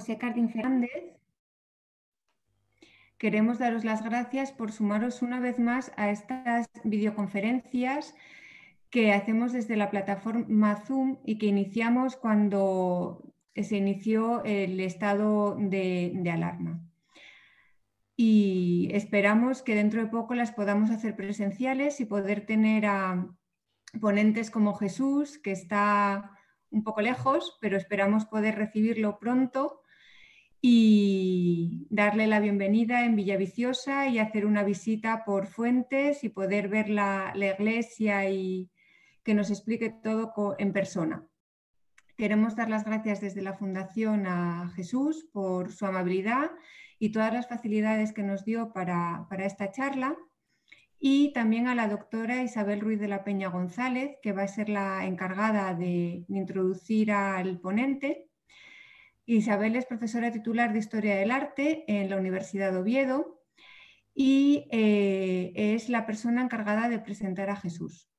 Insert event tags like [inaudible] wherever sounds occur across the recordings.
José Cardín Fernández. Queremos daros las gracias por sumaros una vez más a estas videoconferencias que hacemos desde la plataforma Zoom y que iniciamos cuando se inició el estado de, de alarma. Y esperamos que dentro de poco las podamos hacer presenciales y poder tener a ponentes como Jesús, que está un poco lejos, pero esperamos poder recibirlo pronto y darle la bienvenida en Villaviciosa y hacer una visita por Fuentes y poder ver la, iglesia y que nos explique todo en persona. Queremos dar las gracias desde la Fundación a Jesús por su amabilidad y todas las facilidades que nos dio para, esta charla y también a la doctora Isabel Ruiz de la Peña González, que va a ser la encargada de introducir al ponente Isabel es profesora titular de Historia del Arte en la Universidad de Oviedo y eh, es la persona encargada de presentar a Jesús.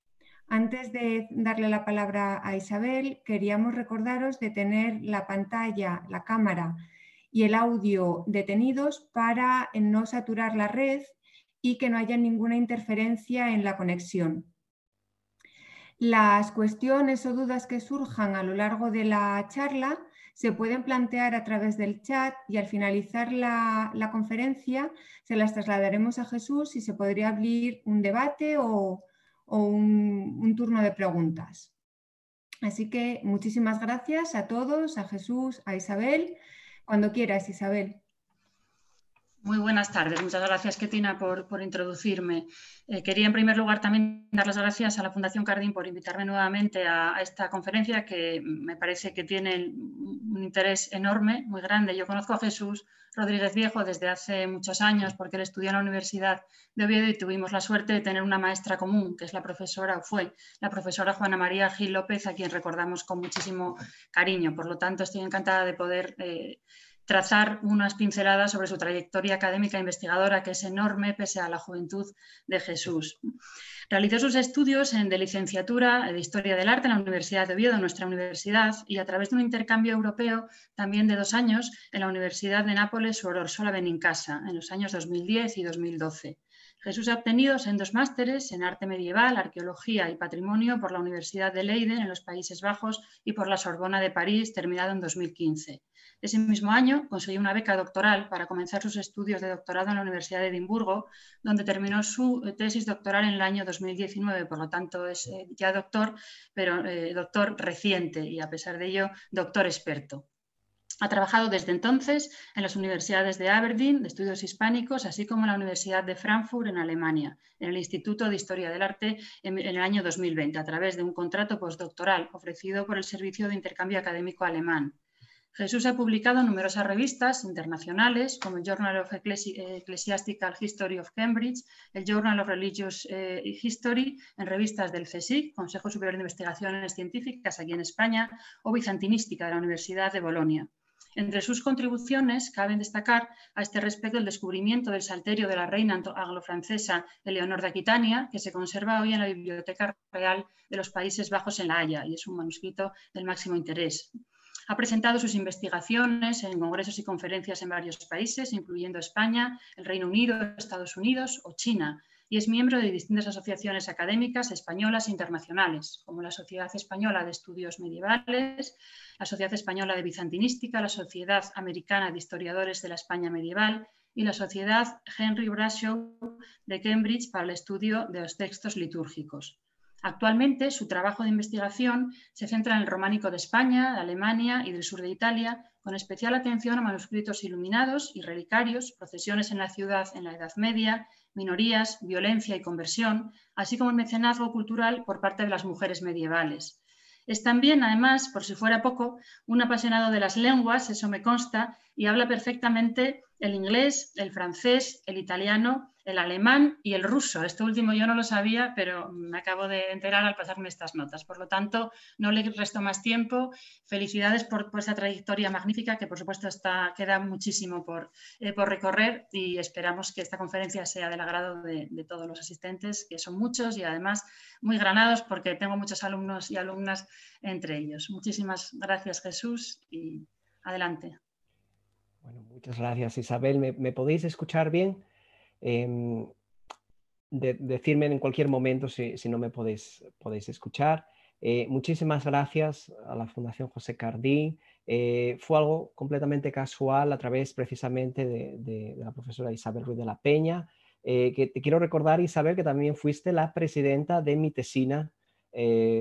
Antes de darle la palabra a Isabel, queríamos recordaros de tener la pantalla, la cámara y el audio detenidos para no saturar la red y que no haya ninguna interferencia en la conexión. Las cuestiones o dudas que surjan a lo largo de la charla se pueden plantear a través del chat y al finalizar la, conferencia se las trasladaremos a Jesús y se podría abrir un debate o, un turno de preguntas. Así que muchísimas gracias a todos, a Jesús, a Isabel. Cuando quieras, Isabel. Muy buenas tardes. Muchas gracias, Ketina, por, introducirme. Eh, quería, en primer lugar, también dar las gracias a la Fundación Cardín por invitarme nuevamente a, esta conferencia que me parece que tiene un interés enorme, muy grande. Yo conozco a Jesús Rodríguez Viejo desde hace muchos años porque él estudió en la Universidad de Oviedo y tuvimos la suerte de tener una maestra común, que es la profesora, o fue la profesora Juana María Gil López, a quien recordamos con muchísimo cariño. Por lo tanto, estoy encantada de poder... Eh, trazar unas pinceladas sobre su trayectoria académica e investigadora, que es enorme pese a la juventud de Jesús. Realizó sus estudios en, de licenciatura de Historia del Arte en la Universidad de Oviedo, nuestra universidad, y a través de un intercambio europeo también de dos años en la Universidad de Nápoles, ven en casa en los años 2010 y 2012. Jesús ha obtenido sendos másteres en arte medieval, arqueología y patrimonio por la Universidad de Leiden en los Países Bajos y por la Sorbona de París, terminado en 2015. Ese mismo año consiguió una beca doctoral para comenzar sus estudios de doctorado en la Universidad de Edimburgo, donde terminó su eh, tesis doctoral en el año 2019, por lo tanto es eh, ya doctor, pero eh, doctor reciente y a pesar de ello doctor experto. Ha trabajado desde entonces en las universidades de Aberdeen, de estudios hispánicos, así como en la Universidad de Frankfurt, en Alemania, en el Instituto de Historia del Arte en, el año 2020, a través de un contrato postdoctoral ofrecido por el Servicio de Intercambio Académico Alemán. Jesús ha publicado en numerosas revistas internacionales, como el Journal of Ecclesiastical History of Cambridge, el Journal of Religious eh, History, en revistas del CSIC, Consejo Superior de Investigaciones Científicas aquí en España, o Bizantinística de la Universidad de Bolonia. Entre sus contribuciones cabe destacar a este respecto el descubrimiento del salterio de la reina anglo-francesa Eleonor de Aquitania, que se conserva hoy en la Biblioteca Real de los Países Bajos en La Haya y es un manuscrito del máximo interés. Ha presentado sus investigaciones en congresos y conferencias en varios países, incluyendo España, el Reino Unido, Estados Unidos o China, y es miembro de distintas asociaciones académicas españolas e internacionales, como la Sociedad Española de Estudios Medievales, la Sociedad Española de Bizantinística, la Sociedad Americana de Historiadores de la España Medieval y la Sociedad Henry Brashaw de Cambridge para el estudio de los textos litúrgicos. Actualmente, su trabajo de investigación se centra en el románico de España, de Alemania y del sur de Italia, con especial atención a manuscritos iluminados y relicarios, procesiones en la ciudad en la Edad Media minorías, violencia y conversión, así como el mecenazgo cultural por parte de las mujeres medievales. Es también, además, por si fuera poco, un apasionado de las lenguas, eso me consta, y habla perfectamente el inglés, el francés, el italiano el alemán y el ruso. Esto último yo no lo sabía, pero me acabo de enterar al pasarme estas notas. Por lo tanto, no le resto más tiempo. Felicidades por, esa trayectoria magnífica que, por supuesto, está, queda muchísimo por, eh, por, recorrer y esperamos que esta conferencia sea del agrado de, todos los asistentes, que son muchos y además muy granados porque tengo muchos alumnos y alumnas entre ellos. Muchísimas gracias, Jesús, y adelante. Bueno, muchas gracias, Isabel. me podéis escuchar bien? eh, decirme en cualquier momento si, no me podéis, escuchar. Eh, muchísimas gracias a la Fundación José Cardín. Eh, fue algo completamente casual a través precisamente de, la profesora Isabel Ruiz de la Peña. Eh, que te quiero recordar, Isabel, que también fuiste la presidenta de mi tesina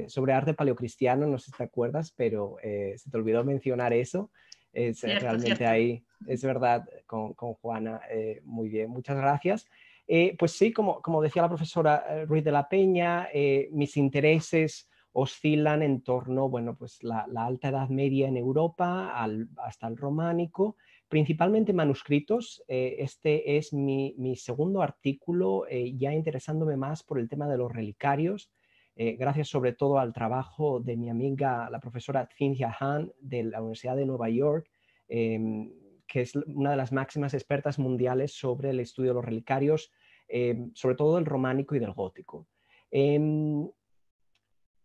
sobre arte paleocristiano, no sé si te acuerdas, pero se te olvidó mencionar eso. Es eh, realmente ahí, es verdad, con, Juana. Eh, muy bien, muchas gracias. Eh, pues sí, como, decía la profesora Ruiz de la Peña, mis intereses oscilan en torno, bueno, pues la, alta edad media en Europa hasta el románico, principalmente manuscritos. este es mi segundo artículo, ya interesándome más por el tema de los relicarios eh, gracias sobre todo al trabajo de mi amiga, la profesora Cynthia Hahn de la Universidad de Nueva York, em, que es una de las máximas expertas mundiales sobre el estudio de los relicarios, em, sobre todo del románico y del gótico. Em,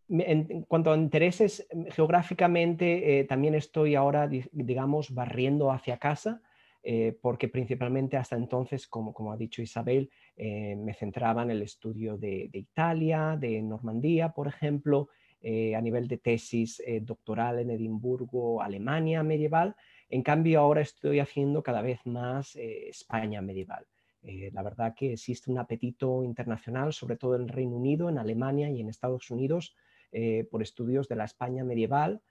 en, cuanto a intereses geográficamente, eh, también estoy ahora, digamos, barriendo hacia casa. Eh, porque principalmente hasta entonces, como, ha dicho Isabel, eh, me centraba en el estudio de, Italia, de Normandía, por ejemplo, eh, a nivel de tesis doctoral en Edimburgo, Alemania medieval. En cambio, ahora estoy haciendo cada vez más España medieval. la verdad que existe un apetito internacional, sobre todo en Reino Unido, en Alemania y en Estados Unidos, por estudios de la España medieval,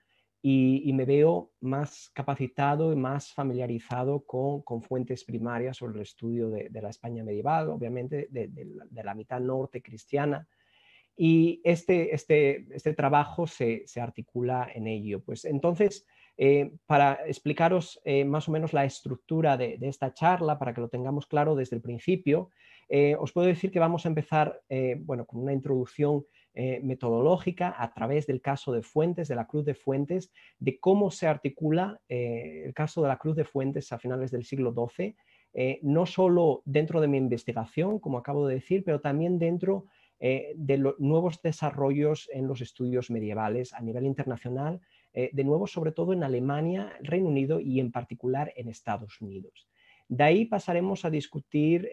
y, me veo más capacitado y más familiarizado con, fuentes primarias sobre el estudio de, la España medieval, obviamente de, la, mitad norte cristiana. Y este, este, este trabajo se, articula en ello. Pues entonces, eh, para explicaros eh, más o menos la estructura de, esta charla, para que lo tengamos claro desde el principio, eh, os puedo decir que vamos a empezar bueno, con una introducción eh, metodológica a través del caso de Fuentes, de la Cruz de Fuentes, de cómo se articula eh, el caso de la Cruz de Fuentes a finales del siglo XII, eh, no solo dentro de mi investigación, como acabo de decir, pero también dentro de los nuevos desarrollos en los estudios medievales a nivel internacional, de nuevo sobre todo en Alemania, Reino Unido y en particular en Estados Unidos. De ahí pasaremos a discutir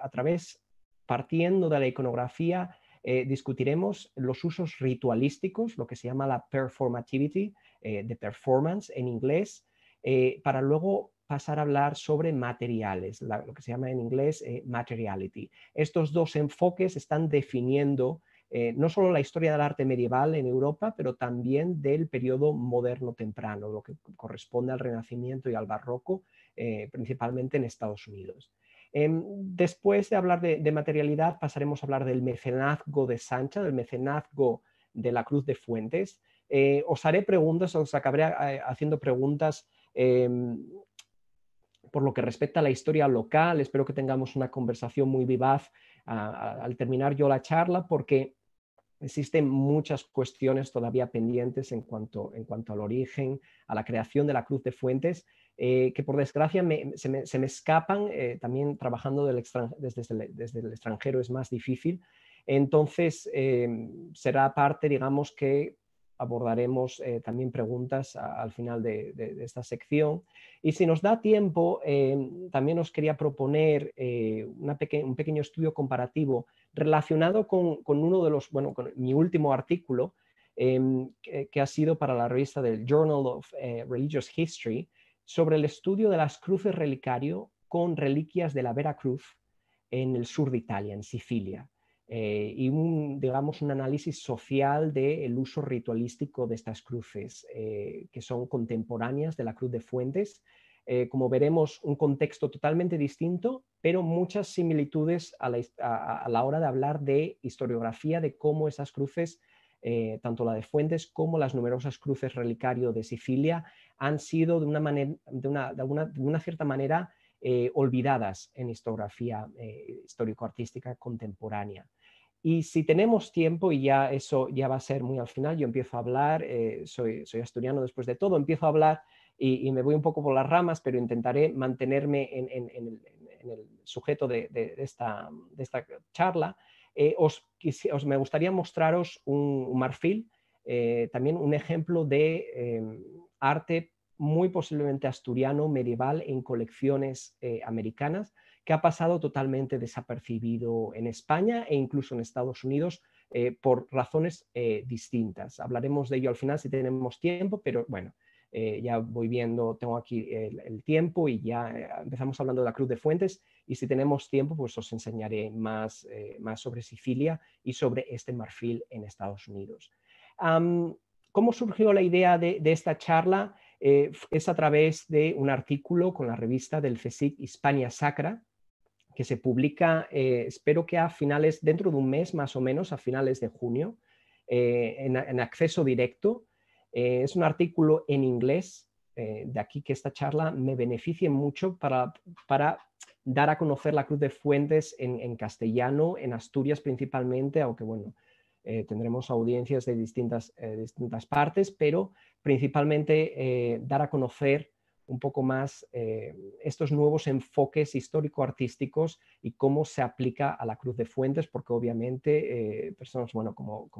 a través, partiendo de la iconografía, eh, discutiremos los usos ritualísticos, lo que se llama la performativity, eh, de performance en inglés, eh, para luego pasar a hablar sobre materiales, lo que se llama en inglés materiality. Estos dos enfoques están definiendo no solo la historia del arte medieval en Europa, pero también del periodo moderno temprano, lo que corresponde al Renacimiento y al Barroco, principalmente en Estados Unidos. Em, después de hablar de, materialidad, pasaremos a hablar del mecenazgo de Sancha, del mecenazgo de la Cruz de Fuentes. Eh, os haré preguntas, os acabaré eh, haciendo preguntas em, por lo que respecta a la historia local. Espero que tengamos una conversación muy vivaz al terminar yo la charla, porque existen muchas cuestiones todavía pendientes en cuanto al origen, a la creación de la Cruz de Fuentes, eh, que por desgracia se, me, se, me, escapan, eh, también trabajando desde, el, extranjero es más difícil. Entonces, em, será parte, digamos, que abordaremos eh, también preguntas al final de, esta sección. Y si nos da tiempo, em, también os quería proponer un pequeño estudio comparativo relacionado con, con, uno de los, bueno, con mi último artículo, em, que, ha sido para la revista del Journal of Religious History, sobre el estudio de las cruces relicario con reliquias de la Vera Cruz en el sur de Italia, en Sicilia, eh, y un, digamos, un análisis social del uso ritualístico de estas cruces, eh, que son contemporáneas de la Cruz de Fuentes. Eh, como veremos, un contexto totalmente distinto, pero muchas similitudes a la, a la hora de hablar de historiografía de cómo esas cruces eh, tanto la de Fuentes como las numerosas cruces relicario de Sicilia, han sido de una, cierta manera eh, olvidadas en historiografía eh, histórico-artística contemporánea. Y si tenemos tiempo, y ya eso ya va a ser muy al final, yo empiezo a hablar, soy, asturiano después de todo, empiezo a hablar y, me voy un poco por las ramas, pero intentaré mantenerme en, el, sujeto de esta charla. Eh, os, me gustaría mostraros un, marfil, eh, también un ejemplo de em, arte muy posiblemente asturiano, medieval, en colecciones eh, americanas, que ha pasado totalmente desapercibido en España e incluso en Estados Unidos, por razones distintas. Hablaremos de ello al final si tenemos tiempo, pero bueno, eh, ya voy viendo, tengo aquí el, tiempo y ya eh, empezamos hablando de la Cruz de Fuentes y si tenemos tiempo pues os enseñaré más, eh, más sobre Sicilia y sobre este marfil en Estados Unidos. ¿Cómo surgió la idea de, esta charla? es a través de un artículo con la revista del CSIC Hispania Sacra, que se publica, espero que a finales, dentro de un mes más o menos, a finales de junio, en, acceso directo. Eh, es un artículo en inglés, eh, de aquí que esta charla me beneficie mucho para, dar a conocer la Cruz de Fuentes en, castellano, en Asturias principalmente, aunque bueno, eh, tendremos audiencias de distintas, partes, pero principalmente dar a conocer un poco más estos nuevos enfoques histórico-artísticos y cómo se aplica a la Cruz de Fuentes, porque obviamente personas bueno, como,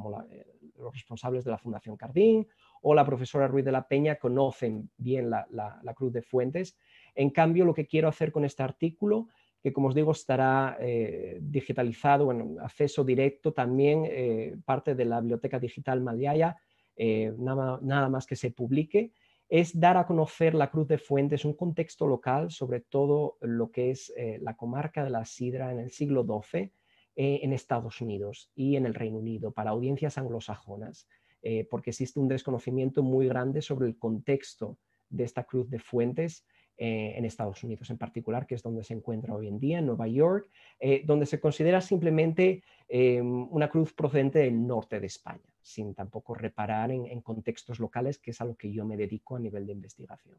los responsables de la Fundación Cardín o la profesora Ruiz de la Peña conocen bien la, Cruz de Fuentes. En cambio, lo que quiero hacer con este artículo que como os digo estará eh, digitalizado, bueno, acceso directo también, eh, parte de la biblioteca digital Malaya, eh, nada, nada, más que se publique, es dar a conocer la Cruz de Fuentes, un contexto local sobre todo lo que es la comarca de la Sidra en el siglo XII en Estados Unidos y en el Reino Unido para audiencias anglosajonas. Eh, porque existe un desconocimiento muy grande sobre el contexto de esta cruz de fuentes eh, en Estados Unidos en particular, que es donde se encuentra hoy en día, en Nueva York, eh, donde se considera simplemente una cruz procedente del norte de España, sin tampoco reparar en, contextos locales, que es a lo que yo me dedico a nivel de investigación.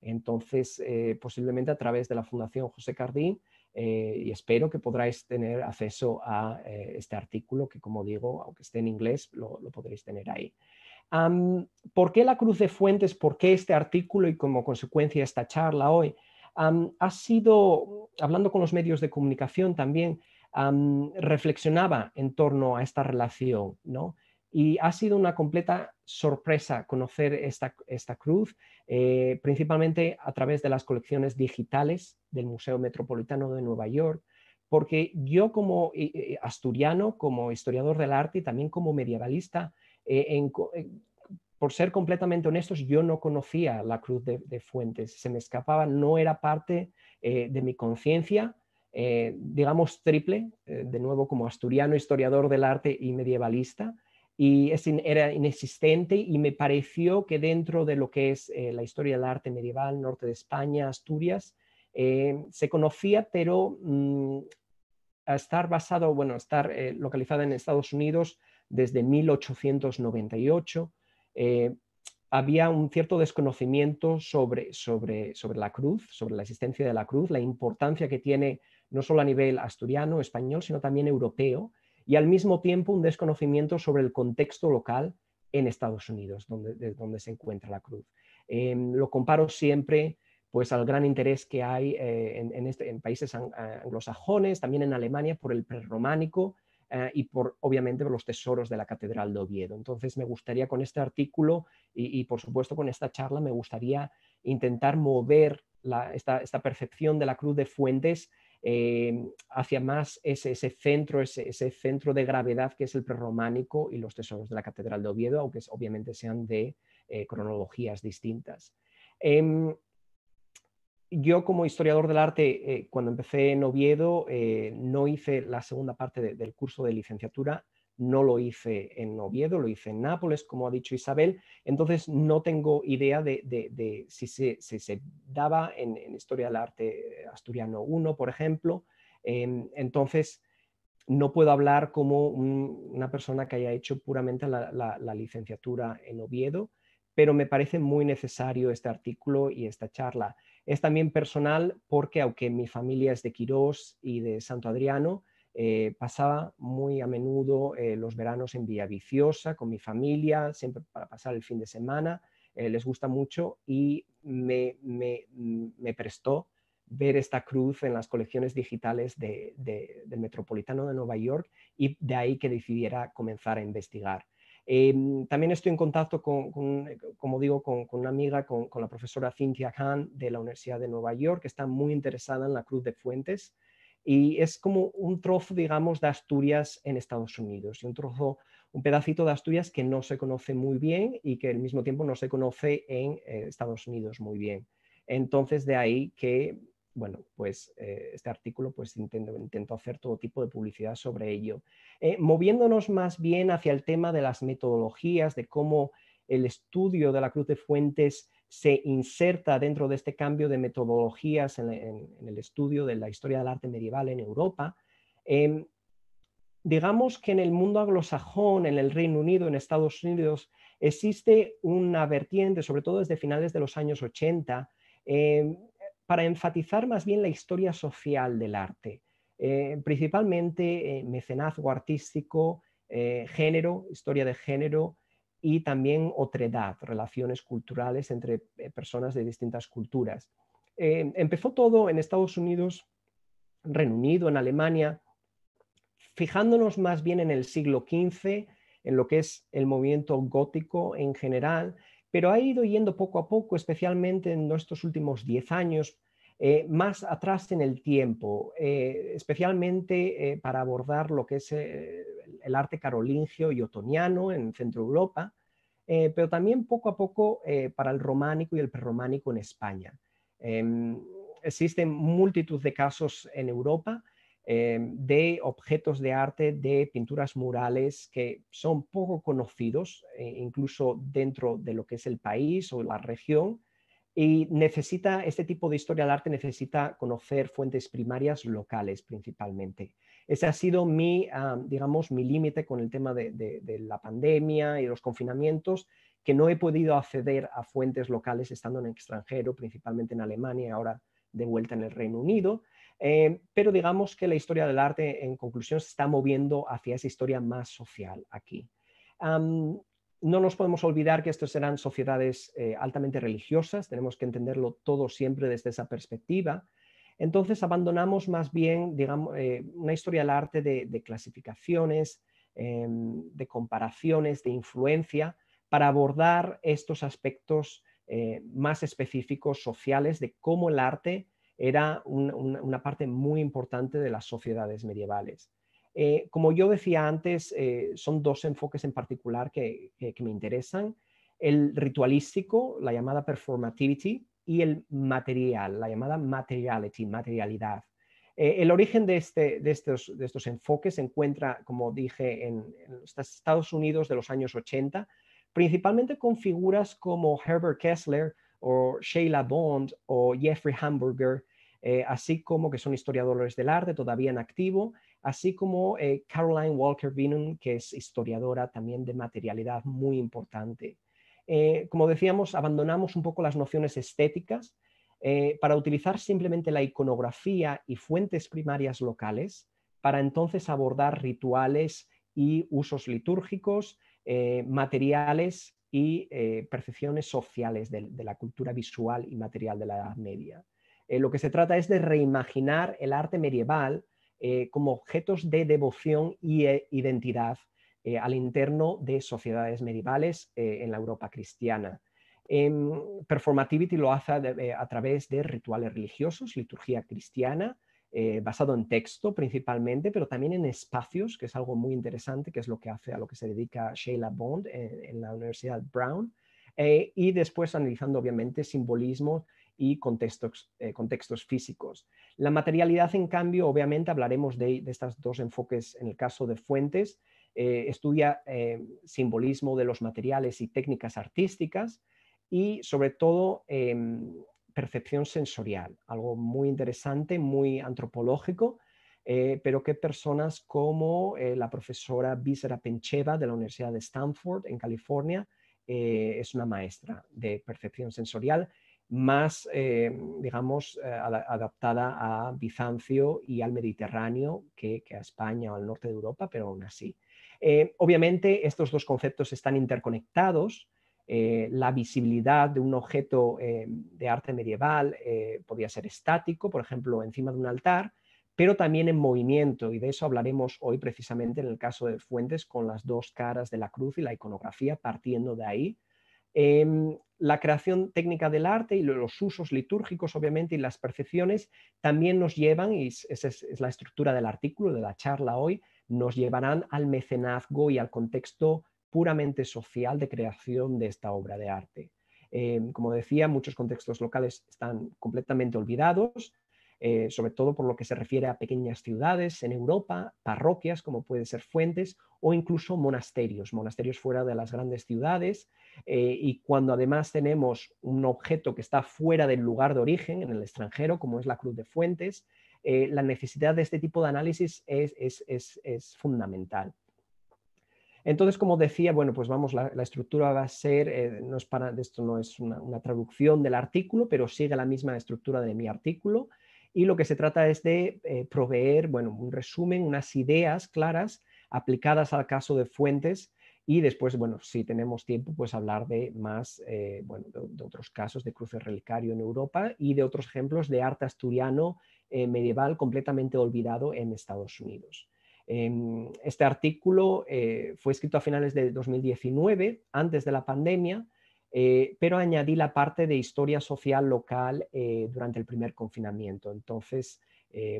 Entonces, posiblemente a través de la Fundación José Cardín, eh, y espero que podráis tener acceso a eh, este artículo que, como digo, aunque esté en inglés, lo, podréis tener ahí. ¿Por qué la cruz de fuentes? ¿Por qué este artículo y como consecuencia esta charla hoy? ha sido, hablando con los medios de comunicación también, reflexionaba en torno a esta relación, ¿no? Y ha sido una completa sorpresa conocer esta, esta cruz, eh, principalmente a través de las colecciones digitales del Museo Metropolitano de Nueva York, porque yo como eh, eh, asturiano, como historiador del arte y también como medievalista, por ser completamente honestos, yo no conocía la Cruz de, Fuentes, se me escapaba, no era parte de mi conciencia, digamos triple, de nuevo como asturiano, historiador del arte y medievalista, y era inexistente y me pareció que dentro de lo que es eh, la historia del arte medieval, norte de España, Asturias, eh, se conocía, pero mm, a estar basado, bueno, a estar eh, localizada en Estados Unidos desde 1898, había un cierto desconocimiento sobre, sobre, sobre la cruz, sobre la existencia de la cruz, la importancia que tiene no solo a nivel asturiano, español, sino también europeo, y al mismo tiempo un desconocimiento sobre el contexto local en Estados Unidos, donde, donde se encuentra la cruz. Em, lo comparo siempre pues, al gran interés que hay eh, este, en, países anglosajones, también en Alemania, por el prerrománico eh, y por, obviamente, por los tesoros de la Catedral de Oviedo. Entonces, me gustaría con este artículo y, por supuesto, con esta charla, me gustaría intentar mover esta, esta percepción de la cruz de fuentes eh, hacia más ese, centro, ese, centro de gravedad que es el prerrománico y los tesoros de la Catedral de Oviedo, aunque obviamente sean de eh, cronologías distintas. Em, yo como historiador del arte, eh, cuando empecé en Oviedo, no hice la segunda parte del curso de licenciatura, no lo hice en Oviedo, lo hice en Nápoles, como ha dicho Isabel, entonces no tengo idea de, si, se, daba en, Historia del Arte Asturiano I, por ejemplo, em, entonces no puedo hablar como una persona que haya hecho puramente la, la licenciatura en Oviedo, pero me parece muy necesario este artículo y esta charla. Es también personal porque aunque mi familia es de Quirós y de Santo Adriano, eh, pasaba muy a menudo eh, los veranos en Villa Viciosa con mi familia, siempre para pasar el fin de semana. Eh, les gusta mucho y mm, me, prestó ver esta cruz en las colecciones digitales del Metropolitano de Nueva York y de ahí que decidiera comenzar a investigar. Em, también estoy en contacto con, como digo, con, una amiga, con, con, la profesora Cynthia Khan de la Universidad de Nueva York, que está muy interesada en la Cruz de Fuentes y es como un trozo, digamos, de Asturias en Estados Unidos, y un trozo, un pedacito de Asturias que no se conoce muy bien y que al mismo tiempo no se conoce en eh, Estados Unidos muy bien. Entonces, de ahí que, bueno, pues eh, este artículo pues intento, intento, hacer todo tipo de publicidad sobre ello. Eh, moviéndonos más bien hacia el tema de las metodologías, de cómo el estudio de la Cruz de Fuentes se inserta dentro de este cambio de metodologías en, el estudio de la historia del arte medieval en Europa. Em, digamos que en el mundo anglosajón, en el Reino Unido, en Estados Unidos, existe una vertiente, sobre todo desde finales de los años 80, em, para enfatizar más bien la historia social del arte, eh, principalmente eh, mecenazgo artístico, eh, género, historia de género, y también otredad, relaciones culturales entre eh, personas de distintas culturas. Eh, empezó todo en Estados Unidos, Reino Unido, en Alemania, fijándonos más bien en el siglo XV, en lo que es el movimiento gótico en general, pero ha ido yendo poco a poco, especialmente en estos últimos 10 años, eh, más atrás en el tiempo, eh, especialmente eh, para abordar lo que es el arte carolingio y otoniano en Centro Europa, pero también poco a poco para el románico y el prerrománico en España. Em, existen multitud de casos en Europa em, de objetos de arte, de pinturas murales que son poco conocidos, incluso dentro de lo que es el país o la región, y necesita, este tipo de historia del arte necesita conocer fuentes primarias locales principalmente. Ese ha sido mi, ah, digamos, mi límite con el tema de, la pandemia y los confinamientos, que no he podido acceder a fuentes locales estando en el extranjero, principalmente en Alemania y ahora de vuelta en el Reino Unido. Eh, pero digamos que la historia del arte, en conclusión, se está moviendo hacia esa historia más social aquí no nos podemos olvidar que estas eran sociedades eh, altamente religiosas, tenemos que entenderlo todo siempre desde esa perspectiva. Entonces abandonamos más bien digamos, eh, una historia del arte de, clasificaciones, em, de comparaciones, de influencia, para abordar estos aspectos eh, más específicos sociales de cómo el arte era una parte muy importante de las sociedades medievales. Eh, como yo decía antes, eh, son dos enfoques en particular que, me interesan. El ritualístico, la llamada performativity, y el material, la llamada materiality, materialidad. Eh, el origen este, de, estos, enfoques se encuentra, como dije, en, en, los Estados Unidos de los años 80, principalmente con figuras como Herbert Kessler o Sheila Bond o Jeffrey Hamburger, así como que son historiadores del arte todavía en activo, así como eh, Caroline Walker Binnum, que es historiadora también de materialidad muy importante. Eh, como decíamos, abandonamos un poco las nociones estéticas eh, para utilizar simplemente la iconografía y fuentes primarias locales para entonces abordar rituales y usos litúrgicos, materiales y percepciones sociales de, la cultura visual y material de la Edad Media. lo que se trata es de reimaginar el arte medieval eh, como objetos de devoción y eh, identidad eh, al interno de sociedades medievales en la Europa cristiana. Em, performativity lo hace a través de rituales religiosos, liturgia cristiana, basado en texto principalmente, pero también en espacios, que es algo muy interesante, que es lo que hace a lo que se dedica Sheila Bond en, en la Universidad Brown, y después analizando obviamente simbolismo y contextos, eh, contextos físicos. La materialidad, en cambio, obviamente hablaremos de, estos dos enfoques en el caso de fuentes. Eh, estudia eh, simbolismo de los materiales y técnicas artísticas y sobre todo em, percepción sensorial, algo muy interesante, muy antropológico, pero que personas como la profesora Vísera Pencheva de la Universidad de Stanford en California es una maestra de percepción sensorial más, eh, digamos, eh, adaptada a Bizancio y al Mediterráneo que, a España o al norte de Europa, pero aún así. Eh, obviamente, estos dos conceptos están interconectados. la visibilidad de un objeto de arte medieval podía ser estático, por ejemplo, encima de un altar, pero también en movimiento, y de eso hablaremos hoy precisamente en el caso de Fuentes con las dos caras de la cruz y la iconografía partiendo de ahí. Em, la creación técnica del arte y los usos litúrgicos, obviamente, y las percepciones también nos llevan, y esa es la estructura del artículo, de la charla hoy, nos llevarán al mecenazgo y al contexto puramente social de creación de esta obra de arte. Eh, como decía, muchos contextos locales están completamente olvidados, eh, sobre todo por lo que se refiere a pequeñas ciudades en Europa, parroquias como pueden ser fuentes o incluso monasterios, monasterios fuera de las grandes ciudades eh, y cuando además tenemos un objeto que está fuera del lugar de origen, en el extranjero, como es la cruz de fuentes, eh, la necesidad de este tipo de análisis es, fundamental. Entonces, como decía, bueno, pues vamos, la, estructura va a ser, eh, para, esto no es una, traducción del artículo, pero sigue la misma estructura de mi artículo y lo que se trata es de proveer, un resumen, unas ideas claras aplicadas al caso de fuentes y después, bueno, si tenemos tiempo, pues hablar de más, eh, bueno, de, otros casos de cruce relicario en Europa y de otros ejemplos de arte asturiano eh, medieval completamente olvidado en Estados Unidos. Em, este artículo eh, fue escrito a finales de 2019, antes de la pandemia, pero añadí la parte de historia social local durante el primer confinamiento. Entonces,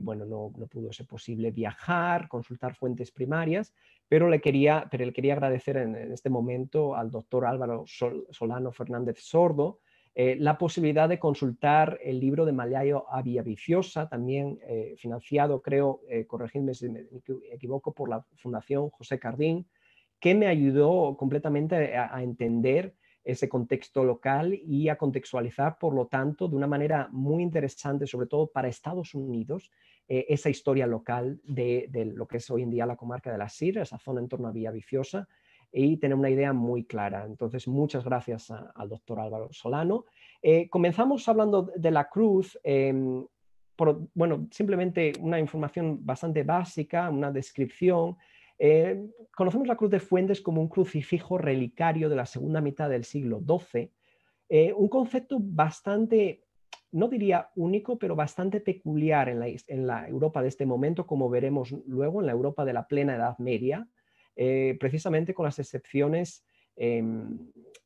bueno, no, pudo ser posible viajar, consultar fuentes primarias, pero le quería, pero quería agradecer en, este momento al doctor Álvaro Solano Fernández Sordo eh, la posibilidad de consultar el libro de Malayo Vía Viciosa, también eh, financiado, creo, eh, corregidme si me equivoco, por la Fundación José Cardín, que me ayudó completamente a entender ese contexto local y a contextualizar, por lo tanto, de una manera muy interesante, sobre todo para Estados Unidos, eh, esa historia local de, lo que es hoy en día la comarca de la Sierra, esa zona en torno a Villa Viciosa, y tener una idea muy clara. Entonces, muchas gracias al doctor Álvaro Solano. Eh, comenzamos hablando de la cruz. Em, por, bueno, simplemente una información bastante básica, una descripción. Eh, conocemos la cruz de Fuentes como un crucifijo relicario de la segunda mitad del siglo XII, un concepto bastante no diría único, pero bastante peculiar en la, Europa de este momento, como veremos luego en la Europa de la plena Edad Media, eh, precisamente con las excepciones em,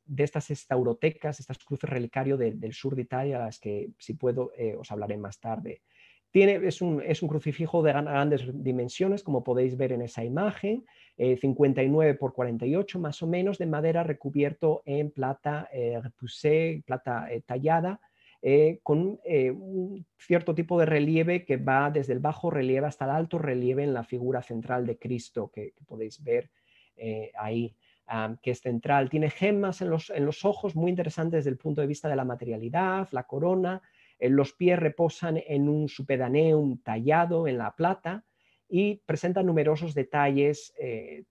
de estas estaurotecas, estas cruces relicario del sur de Italia, a las que si puedo eh, os hablaré más tarde. Tiene, es, un, crucifijo de grandes dimensiones, como podéis ver en esa imagen, 59 eh, por 48 más o menos, de madera recubierto en plata repoussé, plata tallada, eh, con eh, un cierto tipo de relieve que va desde el bajo relieve hasta el alto relieve en la figura central de Cristo que, podéis ver eh, ahí, ah, que es central. Tiene gemas en los, ojos muy interesantes desde el punto de vista de la materialidad, la corona. los pies reposan en un supedaneum tallado en la plata y presenta numerosos detalles,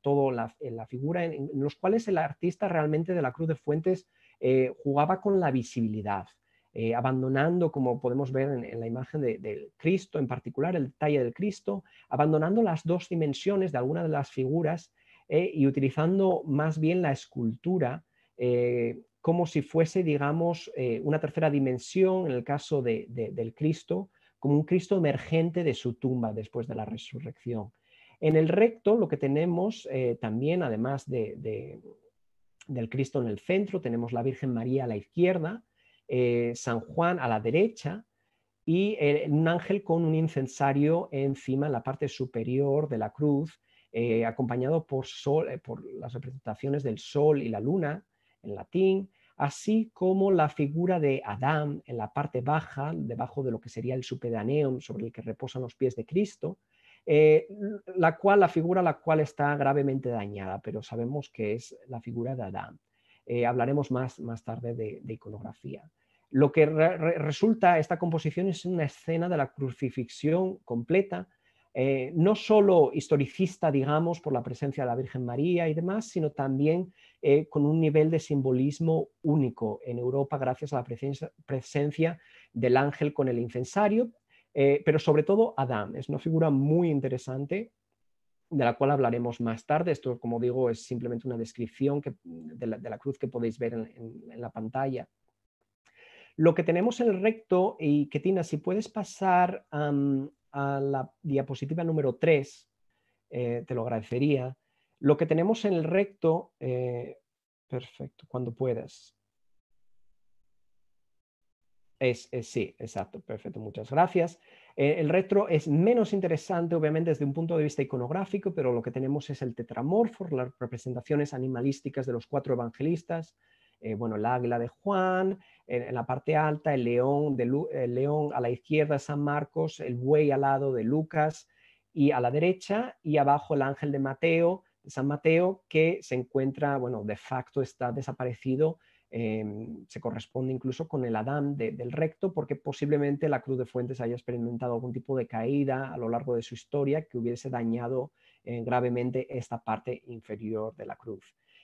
todo en la figura, en, los cuales el artista realmente de la Cruz de Fuentes jugaba con la visibilidad. Eh, abandonando, como podemos ver en, la imagen del Cristo, en particular el detalle del Cristo, abandonando las dos dimensiones de alguna de las figuras eh, y utilizando más bien la escultura eh, como si fuese, digamos, una tercera dimensión, en el caso del Cristo, como un Cristo emergente de su tumba después de la resurrección. En el recto lo que tenemos también, además del Cristo en el centro, tenemos la Virgen María a la izquierda, eh, San Juan a la derecha y eh, un ángel con un incensario encima en la parte superior de la cruz, eh, acompañado por, por las representaciones del sol y la luna en latín, así como la figura de Adán en la parte baja, debajo de lo que sería el supedaneum sobre el que reposan los pies de Cristo, la cual la figura la cual está gravemente dañada, pero sabemos que es la figura de Adán. hablaremos más, más tarde de iconografía. Lo que resulta esta composición es una escena de la crucifixión completa, eh, no solo historicista, digamos, por la presencia de la Virgen María y demás, sino también eh, con un nivel de simbolismo único en Europa gracias a la presencia, del ángel con el incensario, eh, pero sobre todo Adán. Es una figura muy interesante de la cual hablaremos más tarde. Esto, como digo, es simplemente una descripción de, la, cruz que podéis ver en la pantalla. Lo que tenemos en el recto, y que Tina, si puedes pasar a la diapositiva número 3, eh, te lo agradecería. Lo que tenemos en el recto, eh, perfecto, cuando puedas. Es, sí, exacto, perfecto, muchas gracias. Eh, el recto es menos interesante, obviamente, desde un punto de vista iconográfico, pero lo que tenemos es el tetramorfo, las representaciones animalísticas de los cuatro evangelistas, eh, bueno, el águila de Juan, en, la parte alta el león, el león a la izquierda de San Marcos, el buey al lado de Lucas y a la derecha y abajo el ángel de Mateo, de San Mateo, que se encuentra, bueno, de facto está desaparecido em, se corresponde incluso con el Adán del recto, porque posiblemente la Cruz de Fuentes haya experimentado algún tipo de caída a lo largo de su historia que hubiese dañado eh, gravemente esta parte inferior de la cruz.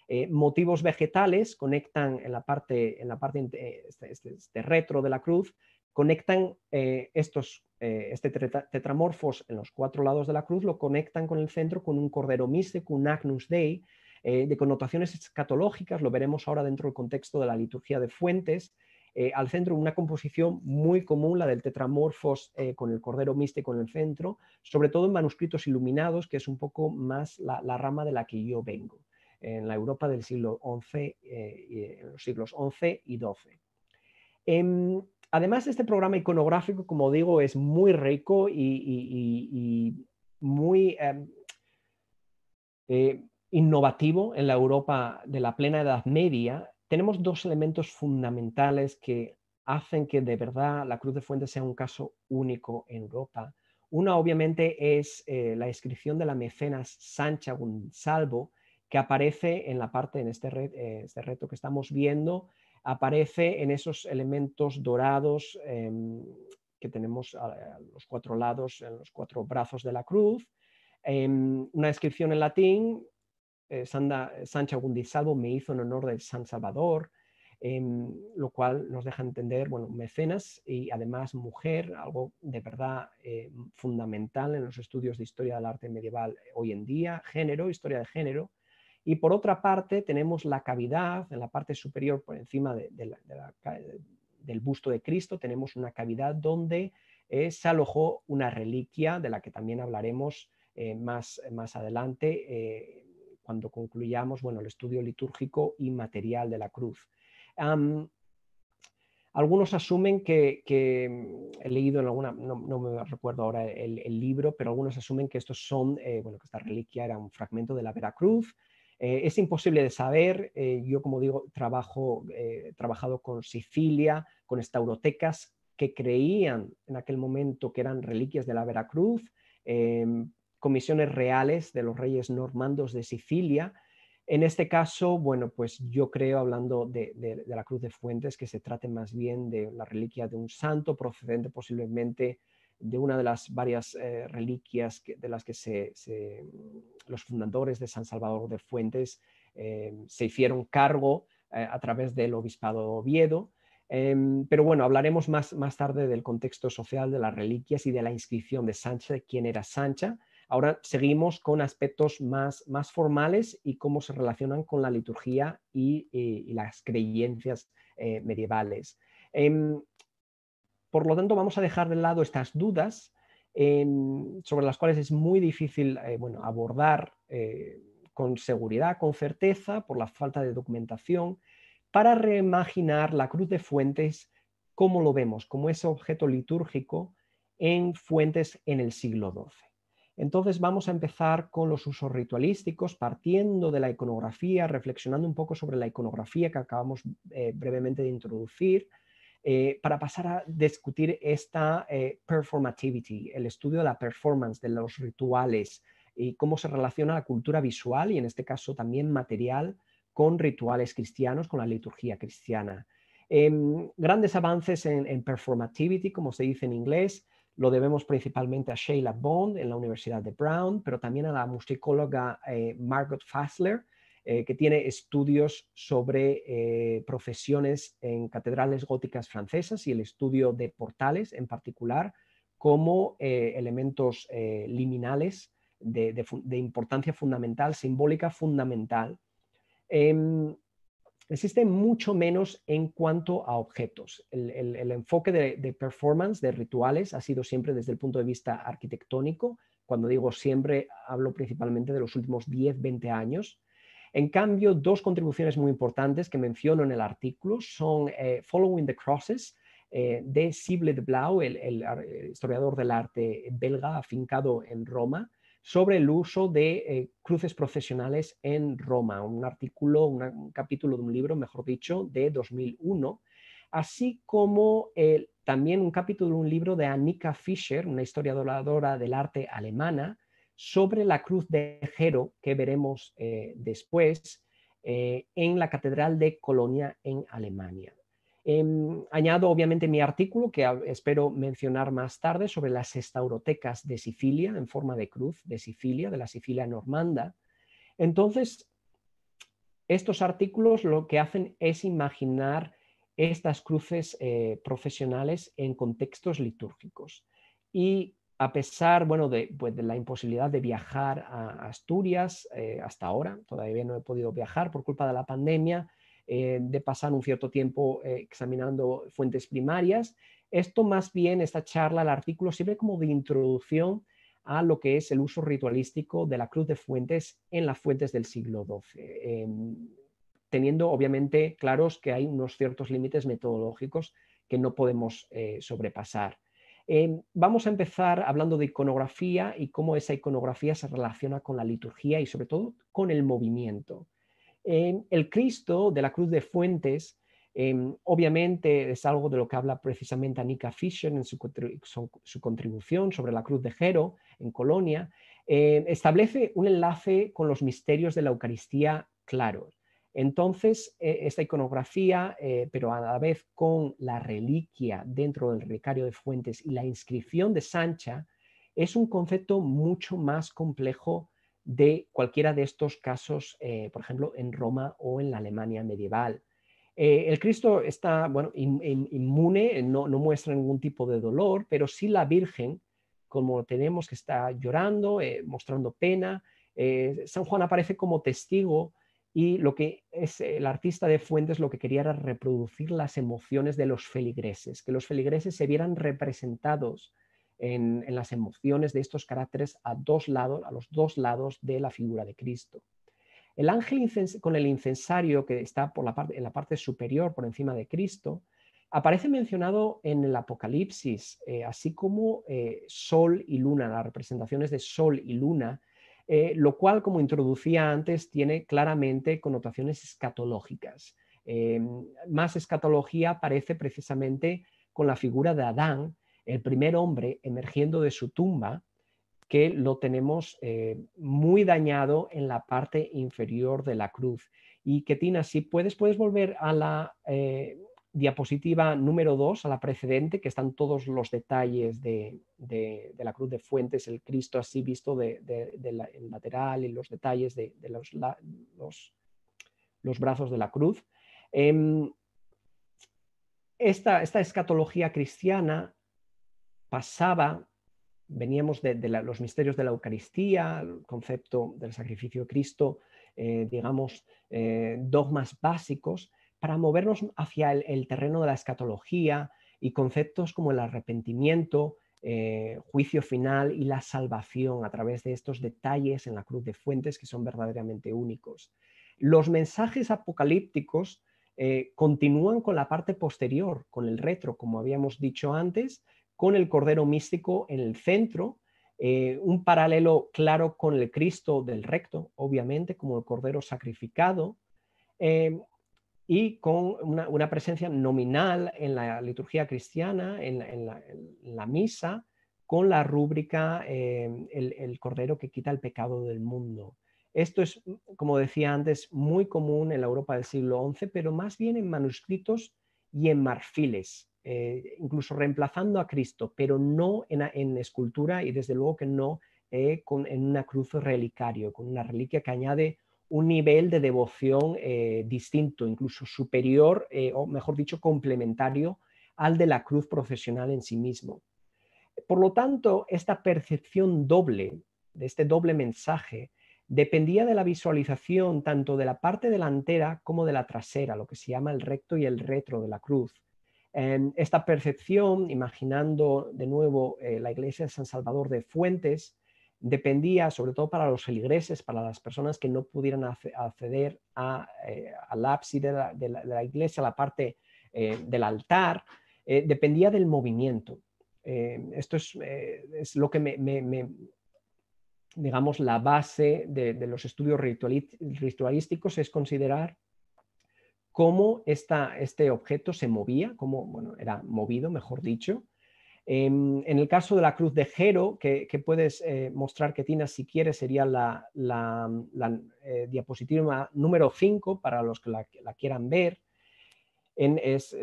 Eh, motivos vegetales conectan en la parte, en la parte eh, este, este, este retro de la cruz, conectan eh, estos, este tetramorfos en los cuatro lados de la cruz, lo conectan con el centro con un cordero místico, un Agnus Dei, de connotaciones escatológicas, lo veremos ahora dentro del contexto de la liturgia de fuentes, al centro una composición muy común, la del tetramorfos con el cordero místico en el centro, sobre todo en manuscritos iluminados, que es un poco más la rama de la que yo vengo en la Europa del siglo XI, eh, los siglos XI y XII. Em, además, este programa iconográfico, como digo, es muy rico y, muy em, eh, innovativo en la Europa de la plena Edad Media. Tenemos dos elementos fundamentales que hacen que de verdad la Cruz de Fuentes sea un caso único en Europa. Una obviamente es eh, la inscripción de la mecenas Sancha Gonsalvo que aparece en la parte, en este, eh, este reto que estamos viendo, aparece en esos elementos dorados em, que tenemos a, los cuatro lados, en los cuatro brazos de la cruz. Em, una descripción en latín, eh, eh Sancha Gundisalvo me hizo en honor de San Salvador, em, lo cual nos deja entender, bueno, mecenas y además mujer, algo de verdad eh, fundamental en los estudios de historia del arte medieval hoy en día, género, historia de género, y por otra parte tenemos la cavidad, en la parte superior por encima del busto de Cristo, tenemos una cavidad donde eh, se alojó una reliquia de la que también hablaremos eh, más, adelante eh, cuando concluyamos el estudio litúrgico y material de la cruz. algunos asumen que, he leído en alguna, no, me recuerdo ahora el, libro, pero algunos asumen que estos son, bueno, que esta reliquia era un fragmento de la Veracruz, eh, es imposible de saber, eh, yo como digo, trabajo, eh, trabajado con Sicilia, con estaurotecas que creían en aquel momento que eran reliquias de la Veracruz, comisiones reales de los reyes normandos de Sicilia. En este caso, bueno, pues yo creo, hablando de, de la Cruz de Fuentes, que se trate más bien de la reliquia de un santo procedente posiblemente de una de las varias eh, reliquias de las que se, los fundadores de San Salvador de Fuentes eh, se hicieron cargo eh, a través del obispado de Oviedo. Em, pero bueno, hablaremos más, más tarde del contexto social de las reliquias y de la inscripción de Sancha, de quién era Sancha. Ahora seguimos con aspectos más, más formales y cómo se relacionan con la liturgia y las creencias medievales. Em, por lo tanto, vamos a dejar de lado estas dudas em, sobre las cuales es muy difícil eh, abordar eh, con seguridad, con certeza, por la falta de documentación, para reimaginar la cruz de fuentes como lo vemos, como ese objeto litúrgico en fuentes en el siglo XII. Entonces vamos a empezar con los usos ritualísticos, partiendo de la iconografía, reflexionando un poco sobre la iconografía que acabamos eh, brevemente de introducir, eh, para pasar a discutir esta eh, performativity, el estudio de la performance, de los rituales y cómo se relaciona la cultura visual y en este caso también material con rituales cristianos, con la liturgia cristiana. Em, grandes avances en, en, performativity, como se dice en inglés, lo debemos principalmente a Sheila Bond en la Universidad de Brown, pero también a la musicóloga eh, Margot Fassler, eh, que tiene estudios sobre eh, profesiones en catedrales góticas francesas y el estudio de portales en particular como eh, elementos liminales de, importancia fundamental, simbólica fundamental. Em, existe mucho menos en cuanto a objetos. El, enfoque de, de performance, de rituales, ha sido siempre desde el punto de vista arquitectónico. Cuando digo siempre, hablo principalmente de los últimos 10, 20 años. En cambio, dos contribuciones muy importantes que menciono en el artículo son eh, Following the Crosses, eh, de Sible de Blau, el, eh, historiador del arte belga afincado en Roma, sobre el uso de cruces profesionales en Roma, un artículo, un capítulo de un libro, mejor dicho, de 2001, así como también un capítulo de un libro de Annika Fischer, una historiadora del arte alemana, sobre la cruz de Jero, que veremos eh, después, eh, en la Catedral de Colonia, en Alemania. Em, añado obviamente mi artículo, que espero mencionar más tarde, sobre las estaurotecas de Sicilia, en forma de cruz de Sicilia, de la Sicilia normanda. Entonces, estos artículos lo que hacen es imaginar estas cruces eh, profesionales en contextos litúrgicos. Y a pesar, bueno, pues, de, la imposibilidad de viajar a Asturias eh, hasta ahora, todavía no he podido viajar por culpa de la pandemia, eh, de pasar un cierto tiempo eh, examinando fuentes primarias. Esto más bien, esta charla, el artículo, sirve como de introducción a lo que es el uso ritualístico de la cruz de fuentes en las fuentes del siglo XII, em, teniendo obviamente claros que hay unos ciertos límites metodológicos que no podemos sobrepasar. Em, vamos a empezar hablando de iconografía y cómo esa iconografía se relaciona con la liturgia y sobre todo con el movimiento. Em, el Cristo de la Cruz de Fuentes, em, obviamente es algo de lo que habla precisamente Anika Fischer en su, contribución sobre la Cruz de Jero en Colonia, establece un enlace con los misterios de la Eucaristía claros. Entonces, eh, esta iconografía, eh, pero a la vez con la reliquia dentro del recario de Fuentes y la inscripción de Sancha, es un concepto mucho más complejo de cualquiera de estos casos, eh, por ejemplo, en Roma o en la Alemania medieval. el Cristo está bueno, inmune, no, no, muestra ningún tipo de dolor, pero sí la Virgen, como tenemos que está llorando, mostrando pena, San Juan aparece como testigo y lo que es el artista de Fuentes lo que quería era reproducir las emociones de los feligreses, que los feligreses se vieran representados en, las emociones de estos caracteres a dos lados, a los dos lados de la figura de Cristo. El ángel con el incensario que está por la parte, en la parte superior, por encima de Cristo, aparece mencionado en el Apocalipsis, eh, así como eh, sol y luna, las representaciones de sol y luna eh, lo cual, como introducía antes, tiene claramente connotaciones escatológicas. Eh, más escatología aparece precisamente con la figura de Adán, el primer hombre emergiendo de su tumba, que lo tenemos eh, muy dañado en la parte inferior de la cruz. Y Ketina, si puedes, puedes volver a la, diapositiva número 2, a la precedente, que están todos los detalles de, la cruz de Fuentes, el Cristo así visto del lateral y los detalles de, los, los, brazos de la cruz. Em, esta, esta, escatología cristiana pasaba, veníamos de, los misterios de la Eucaristía, el concepto del sacrificio de Cristo, eh, digamos, eh, dogmas básicos, para movernos hacia el, terreno de la escatología y conceptos como el arrepentimiento, eh, juicio final y la salvación a través de estos detalles en la cruz de fuentes que son verdaderamente únicos. Los mensajes apocalípticos eh, continúan con la parte posterior, con el retro, como habíamos dicho antes, con el Cordero Místico en el centro, eh, un paralelo claro con el Cristo del recto, obviamente, como el Cordero sacrificado, y con una, presencia nominal en la liturgia cristiana, en la, misa, con la rúbrica em, el, Cordero que quita el pecado del mundo. Esto es, como decía antes, muy común en la Europa del siglo XI, pero más bien en manuscritos y en marfiles, eh, incluso reemplazando a Cristo, pero no en, escultura y desde luego que no eh, con, en una cruz relicario, con una reliquia que añade un nivel de devoción eh, distinto, incluso superior, eh, o mejor dicho, complementario al de la cruz profesional en sí mismo. Por lo tanto, esta percepción doble, de este doble mensaje, dependía de la visualización tanto de la parte delantera como de la trasera, lo que se llama el recto y el retro de la cruz. esta percepción, imaginando de nuevo eh, la iglesia de San Salvador de Fuentes, dependía, sobre todo para los feligreses, para las personas que no pudieran acceder eh, al ábside de la, la, iglesia, la parte eh, del altar, eh, dependía del movimiento. esto es, lo que me, digamos, la base de, los estudios ritualísticos es considerar cómo este objeto se movía, cómo era movido, mejor dicho, Em, en, el caso de la cruz de Jero, que, puedes eh, mostrar que tienes si quieres, sería la, mm, eh, diapositiva número 5 para los que la, quieran ver. es,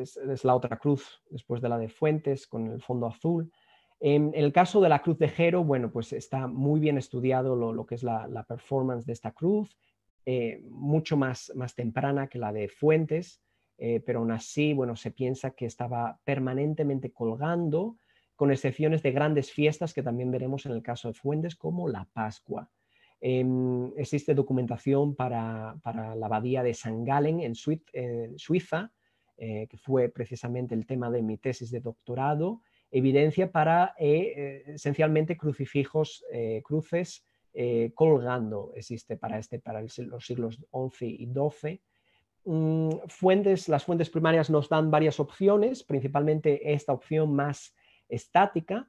la otra cruz después de la de Fuentes con el fondo azul. Em, en, el caso de la cruz de Jero, bueno, pues está muy bien estudiado lo, que es la, performance de esta cruz, eh, mucho más, más temprana que la de Fuentes, pero aún así, bueno, se piensa que estaba permanentemente colgando con excepciones de grandes fiestas que también veremos en el caso de Fuentes, como la Pascua. Em, existe documentación para, la abadía de San Galen en eh, Suiza, eh, que fue precisamente el tema de mi tesis de doctorado, evidencia para eh, esencialmente crucifijos, cruces colgando, existe para, este, para los siglos XI y XII. Mm, las fuentes primarias nos dan varias opciones, principalmente esta opción más estática,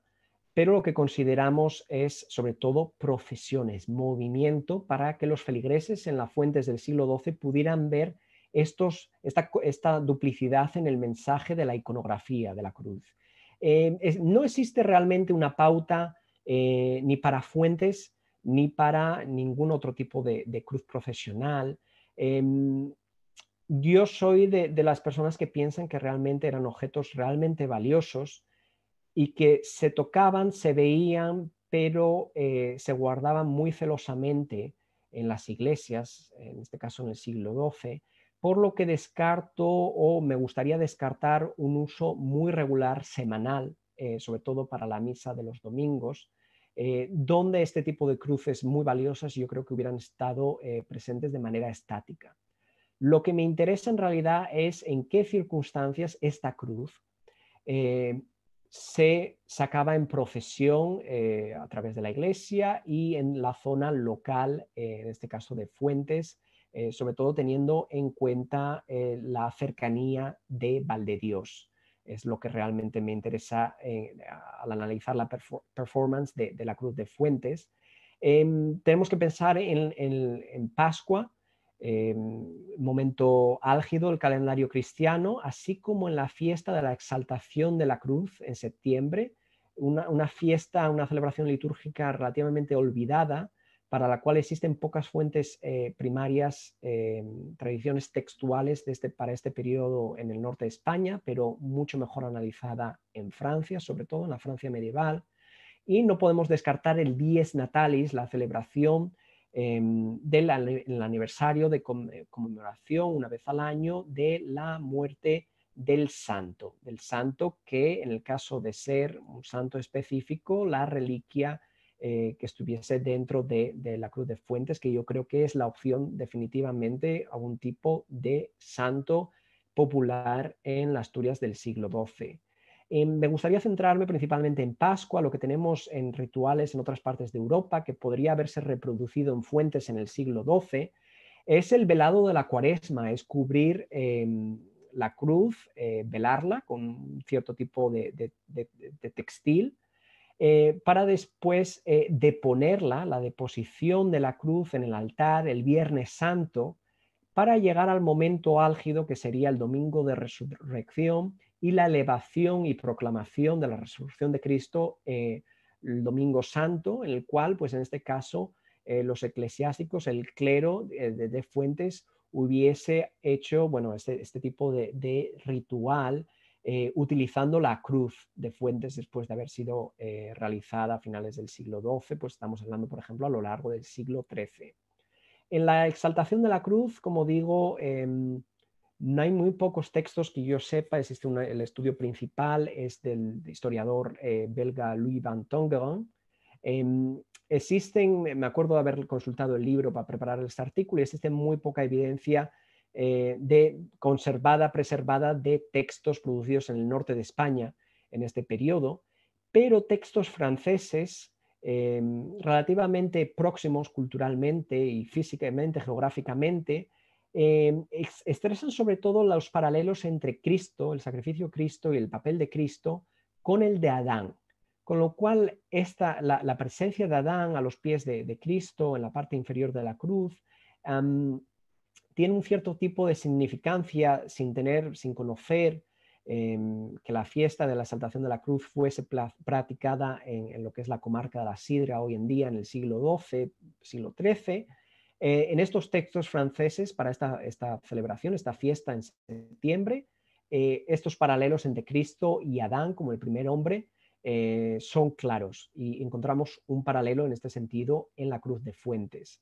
pero lo que consideramos es sobre todo profesiones, movimiento para que los feligreses en las fuentes del siglo XII pudieran ver esta, duplicidad en el mensaje de la iconografía de la cruz. Eh, no existe realmente una pauta eh, ni para fuentes ni para ningún otro tipo de, cruz profesional. Em, yo soy de las personas que piensan que realmente eran objetos realmente valiosos y que se tocaban, se veían, pero eh, se guardaban muy celosamente en las iglesias, en este caso en el siglo XII, por lo que descarto o me gustaría descartar un uso muy regular semanal, eh, sobre todo para la misa de los domingos, eh, donde este tipo de cruces muy valiosas yo creo que hubieran estado presentes de manera estática. Lo que me interesa en realidad es en qué circunstancias esta cruz se sacaba en profesión eh, a través de la iglesia y en la zona local, eh, en este caso de Fuentes, eh, sobre todo teniendo en cuenta la cercanía de dios Es lo que realmente me interesa al analizar la performance de, la Cruz de Fuentes. Em, tenemos que pensar en Pascua, Em, momento álgido el calendario cristiano, así como en la fiesta de la exaltación de la cruz en septiembre, una, fiesta, una celebración litúrgica relativamente olvidada, para la cual existen pocas fuentes eh, primarias, em, tradiciones textuales este, para este periodo en el norte de España, pero mucho mejor analizada en Francia, sobre todo en la Francia medieval. Y no podemos descartar el dies natalis, la celebración Em, del aniversario de eh, conmemoración una vez al año de la muerte del santo, del santo que en el caso de ser un santo específico, la reliquia eh, que estuviese dentro de, la cruz de fuentes, que yo creo que es la opción definitivamente a un tipo de santo popular en las Asturias del siglo XII. Em, me gustaría centrarme principalmente en Pascua, lo que tenemos en rituales en otras partes de Europa, que podría haberse reproducido en fuentes en el siglo XII. Es el velado de la cuaresma, es cubrir em, la cruz, eh, velarla con cierto tipo de, de textil, eh, para después eh, deponerla, la deposición de la cruz en el altar el Viernes Santo, para llegar al momento álgido que sería el Domingo de Resurrección, y la elevación y proclamación de la resurrección de Cristo eh, el Domingo Santo, en el cual, pues en este caso, eh, los eclesiásticos, el clero eh, de, Fuentes hubiese hecho, bueno, este, este tipo de, de ritual utilizando la cruz de Fuentes después de haber sido realizada a finales del siglo XII, pues estamos hablando, por ejemplo, a lo largo del siglo XIII. En la exaltación de la cruz, como digo, em, no hay muy pocos textos que yo sepa, existe el estudio principal, es del historiador eh, belga Louis van Tongeren. Em, existen, me acuerdo de haber consultado el libro para preparar este artículo, existe muy poca evidencia eh, de, conservada, preservada de textos producidos en el norte de España en este periodo, pero textos franceses em, relativamente próximos culturalmente y físicamente, geográficamente, eh, em, estresan sobre todo los paralelos entre Cristo, el sacrificio Cristo y el papel de Cristo con el de Adán. Con lo cual, esta, la, presencia de Adán a los pies de, Cristo, en la parte inferior de la cruz, tiene un cierto tipo de significancia sin tener, sin conocer em, que la fiesta de la exaltación de la cruz fuese practicada en, en, lo que es la comarca de la Sidra hoy en día, en el siglo XII, siglo XIII, eh, en estos textos franceses, para esta, celebración, esta fiesta en septiembre, eh, estos paralelos entre Cristo y Adán como el primer hombre eh, son claros y encontramos un paralelo en este sentido en la Cruz de Fuentes.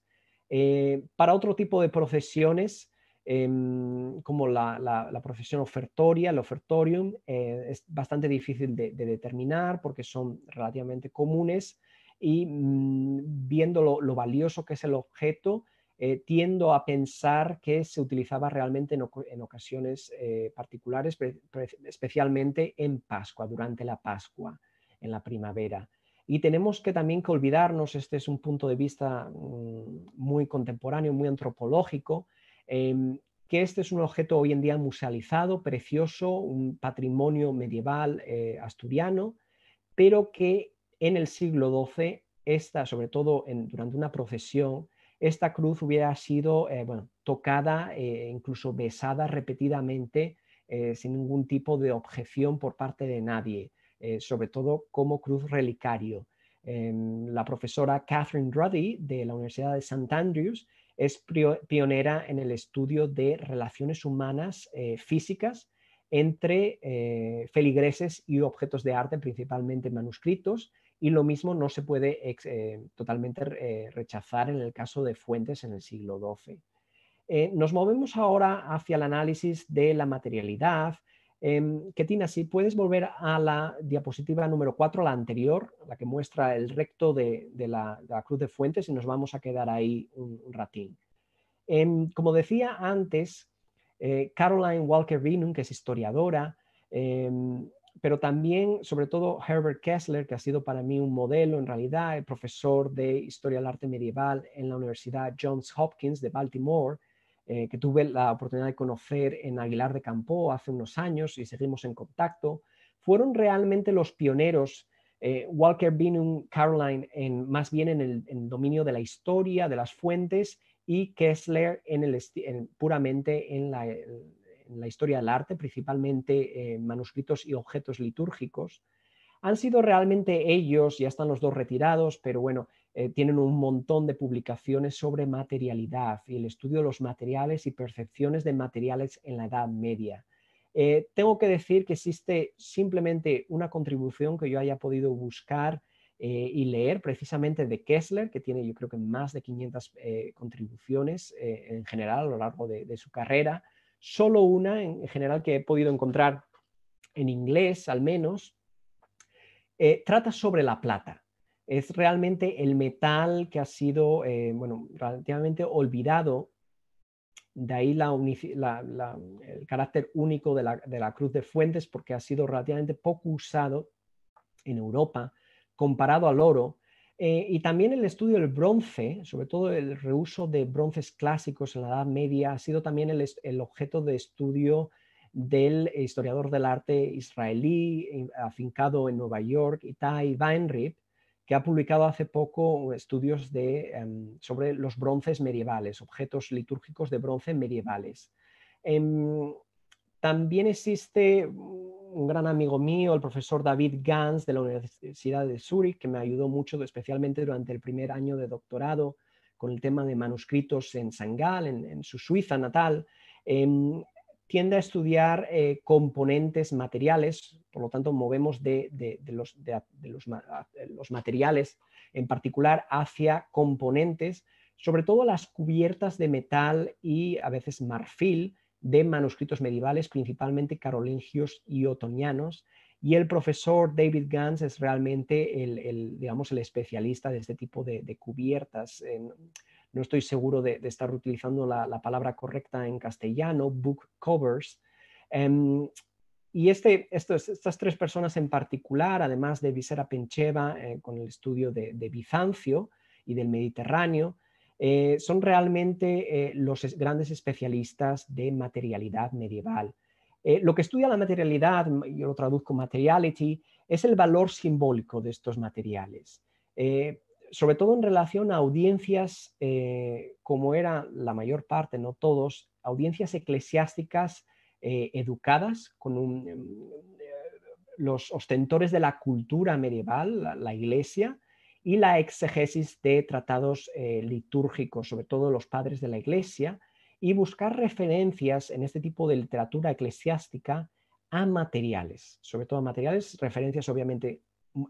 para otro tipo de procesiones, em, como la, profesión procesión ofertoria, el ofertorium, es bastante difícil de determinar porque son relativamente comunes y mm, viendo lo, valioso que es el objeto, eh, tiendo a pensar que se utilizaba realmente en, ocasiones eh, particulares, especialmente en Pascua, durante la Pascua, en la primavera. Y tenemos que también que olvidarnos, este es un punto de vista mm, muy contemporáneo, muy antropológico, em, que este es un objeto hoy en día musealizado, precioso, un patrimonio medieval eh, asturiano, pero que en el siglo XII, esta, sobre todo durante una procesión, esta cruz hubiera sido eh, tocada e incluso besada repetidamente eh, sin ningún tipo de objeción por parte de nadie, sobre todo como cruz relicario. Em, la profesora Catherine Ruddy de la Universidad de St. Andrews es pionera en el estudio de relaciones humanas físicas entre feligreses y objetos de arte, principalmente manuscritos, y lo mismo no se puede eh, totalmente eh, rechazar en el caso de fuentes en el siglo XII. Eh, nos movemos ahora hacia el análisis de la materialidad. Ketina, em, si puedes volver a la diapositiva número 4, la anterior, la que muestra el recto de, la, cruz de fuentes y nos vamos a quedar ahí un, ratín. Em, como decía antes, Caroline Walker Binum, que es historiadora, em, pero también, sobre todo, Herbert Kessler, que ha sido para mí un modelo en realidad, el profesor de Historia del Arte Medieval en la Universidad Johns Hopkins de Baltimore, eh, que tuve la oportunidad de conocer en Aguilar de Campo hace unos años y seguimos en contacto, fueron realmente los pioneros, eh, Walker Bingham Caroline, en, más bien en el dominio de la historia, de las fuentes, y Kessler en el, puramente en la en la historia del arte, principalmente eh, manuscritos y objetos litúrgicos, han sido realmente ellos, ya están los dos retirados, pero bueno, eh, tienen un montón de publicaciones sobre materialidad y el estudio de los materiales y percepciones de materiales en la Edad Media. Eh, tengo que decir que existe simplemente una contribución que yo haya podido buscar y leer precisamente de Kessler, que tiene yo creo que más de 500 contribuciones en general a lo largo de su carrera, solo una en general que he podido encontrar en inglés al menos, eh, trata sobre la plata. Es realmente el metal que ha sido, eh, relativamente olvidado, de ahí el carácter único de la, de la cruz de fuentes, porque ha sido relativamente poco usado en Europa comparado al oro, eh, y también el estudio del bronce, sobre todo el reuso de bronces clásicos en la Edad Media, ha sido también el, objeto de estudio del historiador del arte israelí eh, afincado en Nueva York, Itai Weinrib, que ha publicado hace poco estudios em, sobre los bronces medievales, objetos litúrgicos de bronce medievales. Em, también existe un gran amigo mío, el profesor David Gans de la Universidad de Zurich, que me ayudó mucho, especialmente durante el primer año de doctorado, con el tema de manuscritos en Sangal, en, su Suiza natal, em, tiende a estudiar eh, componentes materiales, por lo tanto movemos de, los, materiales en particular hacia componentes, sobre todo las cubiertas de metal y a veces marfil, de manuscritos medievales, principalmente carolingios y otonianos, y el profesor David Gans es realmente el, digamos, el especialista de este tipo de, cubiertas. Eh, no estoy seguro de, estar utilizando la, palabra correcta en castellano, book covers. Em, y este, estas tres personas en particular, además de Visera Pencheva, eh, con el estudio de Bizancio y del Mediterráneo, eh, son realmente eh, los grandes especialistas de materialidad medieval. Eh, lo que estudia la materialidad, yo lo traduzco materiality, es el valor simbólico de estos materiales, sobre todo en relación a audiencias, como era la mayor parte, no todos, audiencias eclesiásticas educadas, con em, los ostentores de la cultura medieval, la iglesia, y la exegesis de tratados eh, litúrgicos, sobre todo los padres de la Iglesia, y buscar referencias en este tipo de literatura eclesiástica a materiales, sobre todo a materiales, referencias obviamente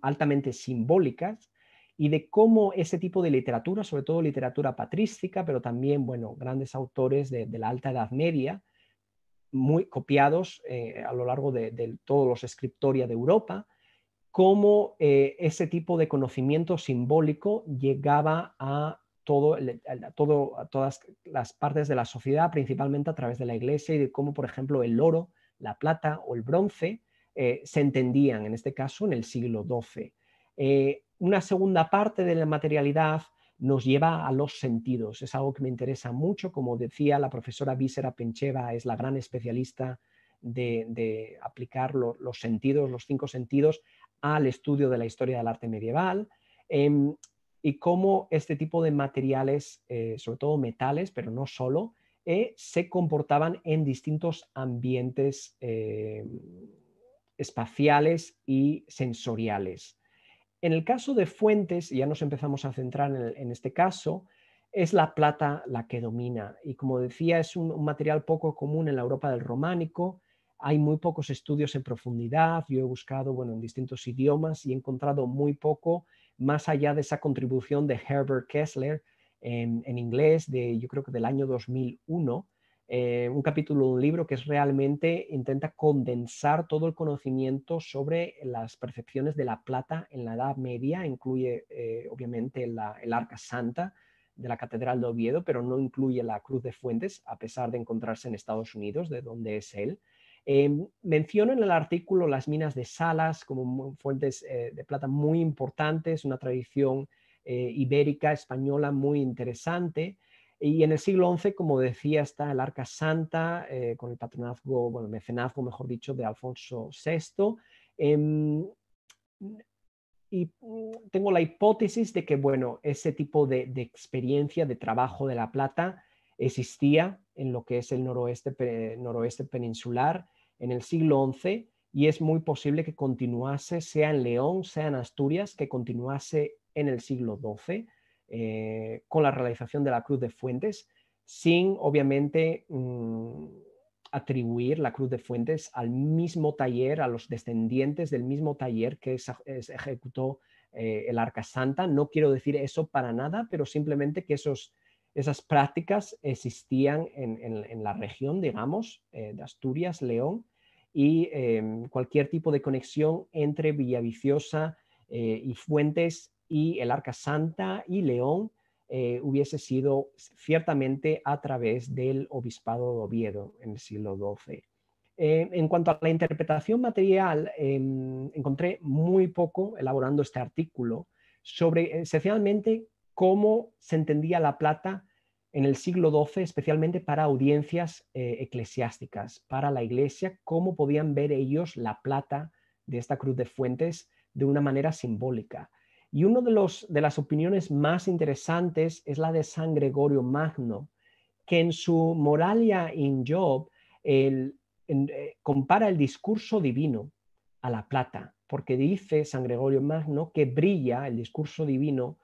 altamente simbólicas, y de cómo ese tipo de literatura, sobre todo literatura patrística, pero también, bueno, grandes autores de, la Alta Edad Media, muy copiados eh, a lo largo de, todos los escritoria de Europa, cómo eh, ese tipo de conocimiento simbólico llegaba a, todas las partes de la sociedad, principalmente a través de la iglesia y de cómo, por ejemplo, el oro, la plata o el bronce eh, se entendían, en este caso, en el siglo XII. Eh, una segunda parte de la materialidad nos lleva a los sentidos. Es algo que me interesa mucho. Como decía la profesora Vísera Pencheva, es la gran especialista de, aplicar los sentidos, los cinco sentidos, al estudio de la historia del arte medieval em, y cómo este tipo de materiales, eh, sobre todo metales, pero no solo, eh, se comportaban en distintos ambientes em, espaciales y sensoriales. En el caso de fuentes, ya nos empezamos a centrar en, este caso, es la plata la que domina y como decía es un material poco común en la Europa del románico hay muy pocos estudios en profundidad, yo he buscado bueno, en distintos idiomas y he encontrado muy poco más allá de esa contribución de Herbert Kessler en, inglés, de, yo creo que del año 2001, eh, un capítulo de un libro que es realmente intenta condensar todo el conocimiento sobre las percepciones de la plata en la Edad Media, incluye eh, obviamente el Arca Santa de la Catedral de Oviedo, pero no incluye la Cruz de Fuentes, a pesar de encontrarse en Estados Unidos, de donde es él. Em, menciono en el artículo las minas de Salas como fuentes eh, de plata muy importantes, una tradición eh, ibérica, española muy interesante. Y en el siglo XI, como decía, está el Arca Santa eh, con el patronazgo, bueno, mecenazgo, mejor dicho, de Alfonso VI. Em, y mm, tengo la hipótesis de que, bueno, ese tipo de, experiencia, de trabajo de la plata, existía en lo que es el noroeste peninsular en el siglo XI y es muy posible que continuase, sea en León, sea en Asturias, que continuase en el siglo XII eh, con la realización de la Cruz de Fuentes, sin obviamente mm, atribuir la Cruz de Fuentes al mismo taller, a los descendientes del mismo taller que ejecutó eh, el Arca Santa. No quiero decir eso para nada, pero simplemente que esos, esas prácticas existían en, la región, digamos, eh, de Asturias, León, y em, cualquier tipo de conexión entre Villaviciosa eh, y Fuentes y el Arca Santa y León eh, hubiese sido ciertamente a través del Obispado de Oviedo en el siglo XII. Eh, en cuanto a la interpretación material, em, encontré muy poco elaborando este artículo sobre esencialmente cómo se entendía la plata en el siglo XII, especialmente para audiencias eh, eclesiásticas, para la iglesia, cómo podían ver ellos la plata de esta cruz de fuentes de una manera simbólica. Y una de, los, de las opiniones más interesantes es la de San Gregorio Magno, que en su Moralia in Job eh, compara el discurso divino a la plata, porque dice San Gregorio Magno que brilla el discurso divino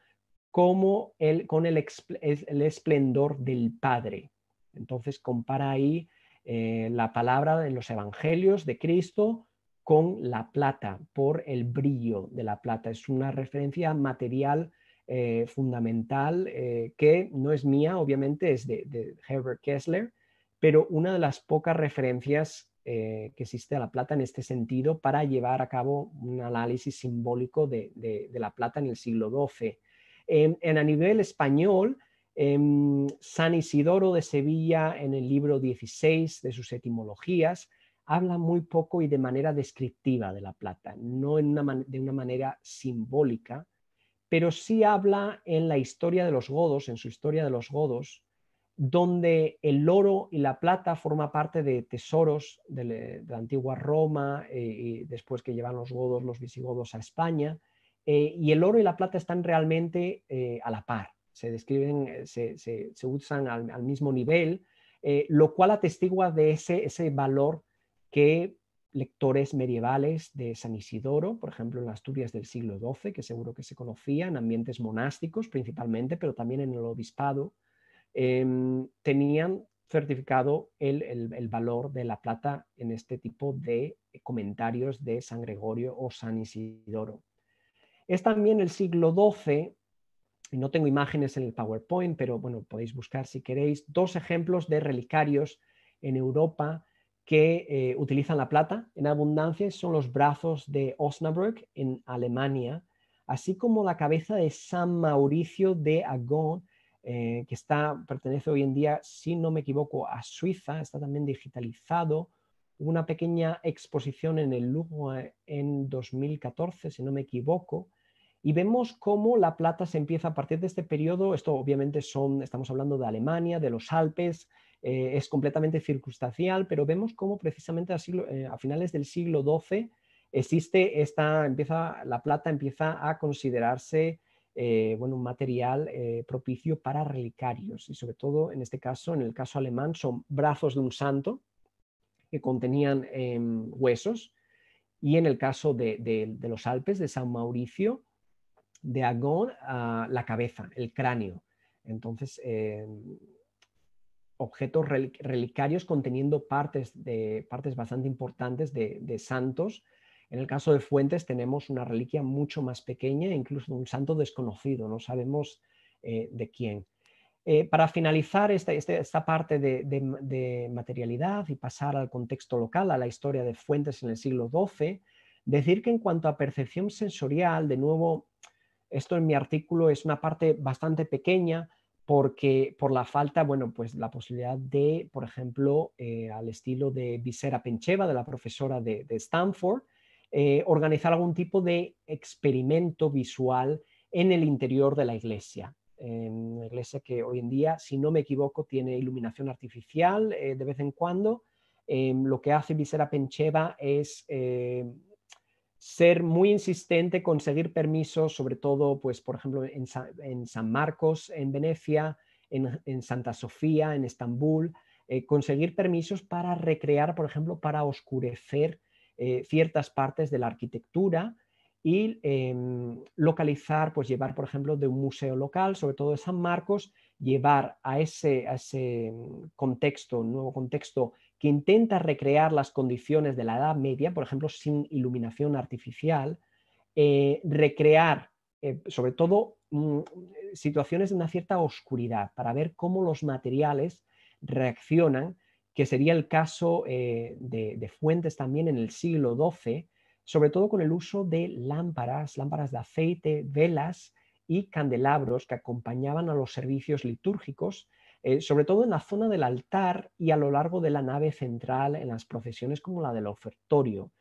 como el, con el, esplendor del Padre. Entonces compara ahí eh, la palabra en los evangelios de Cristo con la plata, por el brillo de la plata. Es una referencia material eh, fundamental eh, que no es mía, obviamente, es de, Herbert Kessler, pero una de las pocas referencias que existe a la plata en este sentido para llevar a cabo un análisis simbólico de, de la plata en el siglo XII. En, a nivel español, em, San Isidoro de Sevilla, en el libro 16 de sus etimologías, habla muy poco y de manera descriptiva de la plata, no de una manera simbólica, pero sí habla en la historia de los godos, en su historia de los godos, donde el oro y la plata forma parte de tesoros de la antigua Roma eh, y después que llevan los godos, los visigodos a España. Eh, y el oro y la plata están realmente eh, a la par, se describen, eh, se, usan al, mismo nivel, lo cual atestigua de ese, valor que lectores medievales de San Isidoro, por ejemplo, en las Asturias del siglo XII, que seguro que se conocían, ambientes monásticos principalmente, pero también en el obispado, em, tenían certificado el, valor de la plata en este tipo de comentarios de San Gregorio o San Isidoro. Es también el siglo XII, no tengo imágenes en el PowerPoint, pero bueno, podéis buscar si queréis, dos ejemplos de relicarios en Europa que eh, utilizan la plata en abundancia, son los brazos de Osnabrück en Alemania, así como la cabeza de San Mauricio de Agón, eh, que está, pertenece hoy en día, si no me equivoco, a Suiza, está también digitalizado. Hubo una pequeña exposición en el Louvre en 2014, si no me equivoco, y vemos cómo la plata se empieza a partir de este periodo, esto obviamente son, estamos hablando de Alemania, de los Alpes, eh, es completamente circunstancial, pero vemos cómo precisamente a, eh, a, finales del siglo XII existe esta, empieza, la plata empieza a considerarse eh, bueno, un material propicio para relicarios y sobre todo en este caso, en el caso alemán, son brazos de un santo que contenían em, huesos y en el caso de los Alpes, de San Mauricio, de Agón a la cabeza, el cráneo. Entonces, em, objetos relicarios conteniendo partes, de, partes bastante importantes de, santos. En el caso de Fuentes tenemos una reliquia mucho más pequeña, incluso de un santo desconocido, no sabemos eh, de quién. Eh, para finalizar este, este, esta, parte de, materialidad y pasar al contexto local, a la historia de Fuentes en el siglo XII, decir que en cuanto a percepción sensorial, de nuevo esto en mi artículo es una parte bastante pequeña porque por la falta, bueno, pues la posibilidad de, por ejemplo, eh, al estilo de Visera Pencheva, de la profesora de, Stanford, eh, organizar algún tipo de experimento visual en el interior de la iglesia. una iglesia que hoy en día, si no me equivoco, tiene iluminación artificial eh, de vez en cuando. Em, lo que hace Visera Pencheva es ser muy insistente, conseguir permisos, sobre todo, pues, por ejemplo, en, San Marcos, en Venecia, en, Santa Sofía, en Estambul, eh, conseguir permisos para recrear, por ejemplo, para oscurecer eh, ciertas partes de la arquitectura y em, localizar, pues llevar, por ejemplo, de un museo local, sobre todo de San Marcos, llevar a ese, a ese em, contexto, nuevo contexto que intenta recrear las condiciones de la Edad Media, por ejemplo, sin iluminación artificial, eh, recrear eh, sobre todo mm, situaciones de una cierta oscuridad para ver cómo los materiales reaccionan, que sería el caso eh, de, de, fuentes también en el siglo XII, sobre todo con el uso de lámparas, lámparas de aceite, velas y candelabros que acompañaban a los servicios litúrgicos eh, sobre todo en la zona del altar y a lo largo de la nave central, en las profesiones como la del ofertorio.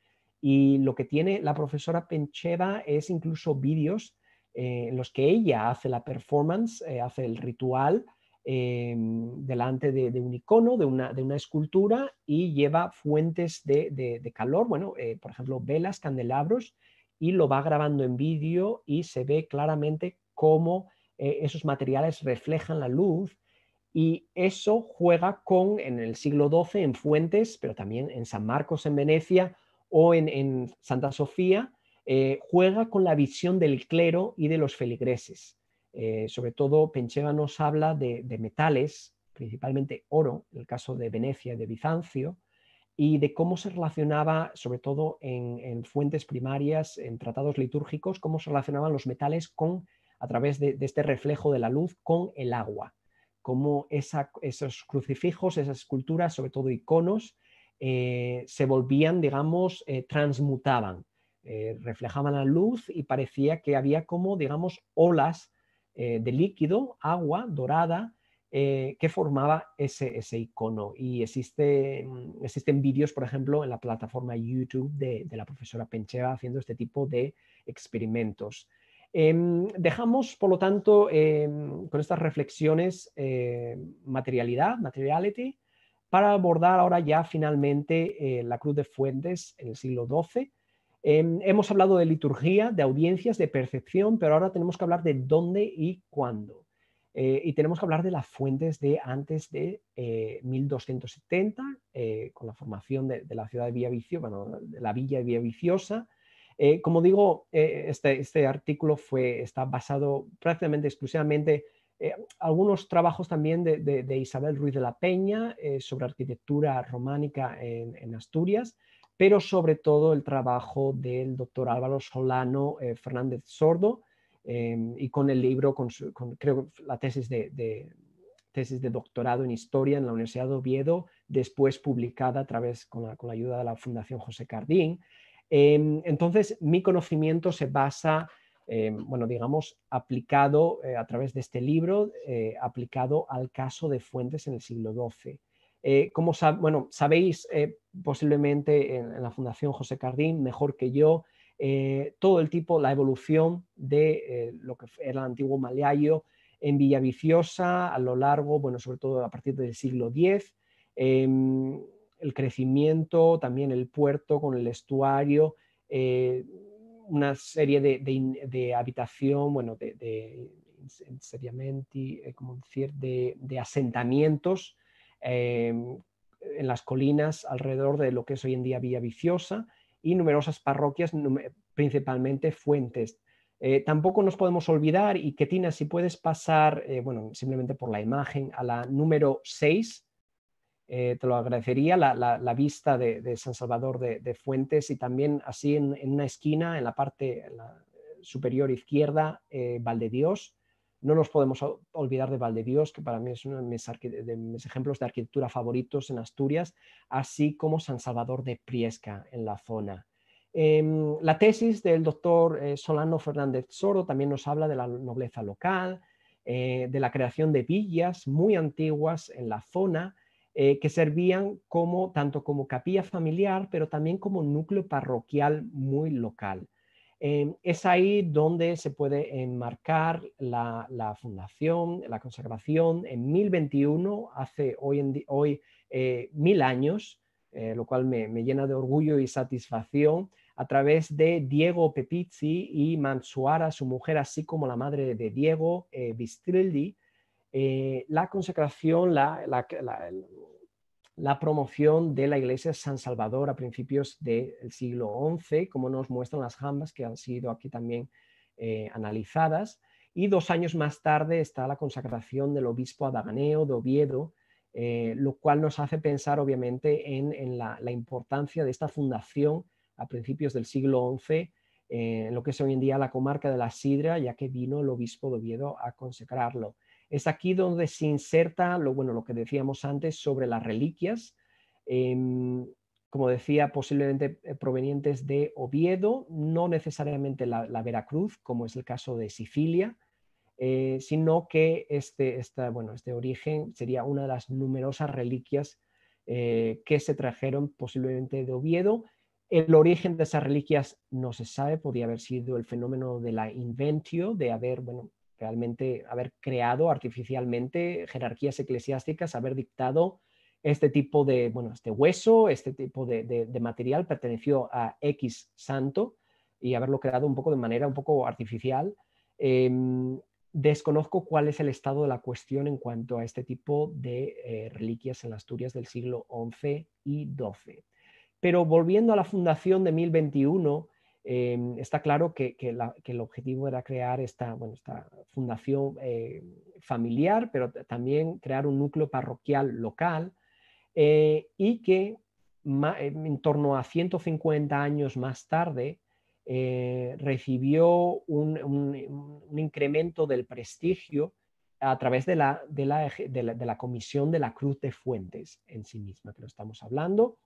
Y lo que tiene la profesora Pencheva es incluso vídeos eh, en los que ella hace la performance, eh, hace el ritual em, delante de, un icono, de una, escultura y lleva fuentes de, de calor, bueno, por ejemplo, velas, candelabros, y lo va grabando en vídeo y se ve claramente cómo esos materiales reflejan la luz y eso juega con, en el siglo XII, en Fuentes, pero también en San Marcos, en Venecia, o en, Santa Sofía, eh, juega con la visión del clero y de los feligreses. Eh, sobre todo, Pencheva nos habla de, metales, principalmente oro, en el caso de Venecia y de Bizancio, y de cómo se relacionaba, sobre todo en, fuentes primarias, en tratados litúrgicos, cómo se relacionaban los metales con, a través de este reflejo de la luz con el agua cómo esos crucifijos, esas esculturas, sobre todo iconos, eh, se volvían, digamos, eh, transmutaban, eh, reflejaban la luz y parecía que había como, digamos, olas de líquido, agua dorada, que formaba ese, icono. Y mm, existen vídeos, por ejemplo, en la plataforma YouTube de, de la profesora Pencheva haciendo este tipo de experimentos. Em, dejamos, por lo tanto, em, con estas reflexiones em, materialidad, materiality, para abordar ahora ya finalmente eh, la Cruz de Fuentes en el siglo XII. hemos hablado de liturgia, de audiencias, de percepción, pero ahora tenemos que hablar de dónde y cuándo. Eh, y tenemos que hablar de las fuentes de antes de 1270, eh, con la formación de, la ciudad de la villa de Villaviciosa, eh, como digo, eh, este, este, artículo fue, está basado prácticamente exclusivamente eh, algunos trabajos también de, Isabel Ruiz de la Peña eh, sobre arquitectura románica en, Asturias, pero sobre todo el trabajo del doctor Álvaro Solano Fernández Sordo y con el libro, con, la tesis de, tesis de doctorado en historia en la Universidad de Oviedo, después publicada a través con la ayuda de la Fundación José Cardín. Em, entonces, mi conocimiento se basa, em, bueno, digamos, aplicado eh, a través de este libro, eh, aplicado al caso de Fuentes en el siglo XII. Eh, como bueno, sabéis posiblemente en, la Fundación José Cardín, mejor que yo, todo el tipo, la evolución de lo que era el antiguo Malayo en Villaviciosa a lo largo, bueno, sobre todo a partir del siglo X el crecimiento, también el puerto con el estuario, eh, una serie de, habitación, bueno, de, de, eh, como de, asentamientos eh, en las colinas alrededor de lo que es hoy en día Villa Viciosa y numerosas parroquias, principalmente fuentes. tampoco nos podemos olvidar, y Ketina, si puedes pasar, bueno, simplemente por la imagen, a la número 6, eh, te lo agradecería, la, vista de, San Salvador de, Fuentes y también así en, una esquina, en la parte superior izquierda, eh, Valde Dios. No nos podemos olvidar de Dios que para mí es uno de mis, ejemplos de arquitectura favoritos en Asturias, así como San Salvador de Priesca en la zona. Em, la tesis del doctor eh, Solano Fernández Soro también nos habla de la nobleza local, de la creación de villas muy antiguas en la zona, eh, que servían como, tanto como capilla familiar, pero también como núcleo parroquial muy local. Eh, es ahí donde se puede enmarcar la, fundación, la consagración en 1021, hace hoy, eh, mil años, lo cual me, me llena de orgullo y satisfacción, a través de Diego Pepizzi y Mansuara, su mujer, así como la madre de Diego, Bistrildi, eh, la consecración, la, promoción de la iglesia San Salvador a principios del siglo XI, como nos muestran las jambas que han sido aquí también eh, analizadas. Y dos años más tarde está la consagración del obispo Adaganeo de Oviedo, eh, lo cual nos hace pensar obviamente en, la, importancia de esta fundación a principios del siglo XI, en lo que es hoy en día la comarca de la Sidra, ya que vino el obispo de Oviedo a consagrarlo. Es aquí donde se inserta lo, bueno, lo que decíamos antes sobre las reliquias, em, como decía, posiblemente eh, provenientes de Oviedo, no necesariamente la, Veracruz, como es el caso de Sicilia, eh, sino que este, esta, bueno, este origen sería una de las numerosas reliquias eh, que se trajeron posiblemente de Oviedo. El origen de esas reliquias no se sabe, podría haber sido el fenómeno de la inventio, de haber bueno, realmente haber creado artificialmente jerarquías eclesiásticas, haber dictado este tipo de, este hueso, este tipo de, material perteneció a X santo y haberlo creado un poco de manera un poco artificial. Em, desconozco cuál es el estado de la cuestión en cuanto a este tipo de eh, reliquias en las Asturias del siglo XI y XII. Pero volviendo a la fundación de 1021, Em, está claro que, el objetivo era crear esta, esta fundación eh, familiar, pero también crear un núcleo parroquial local eh, y que en torno a 150 años más tarde eh, recibió un, incremento del prestigio a través de de la Comisión de la Cruz de Fuentes en sí misma, que lo estamos hablando,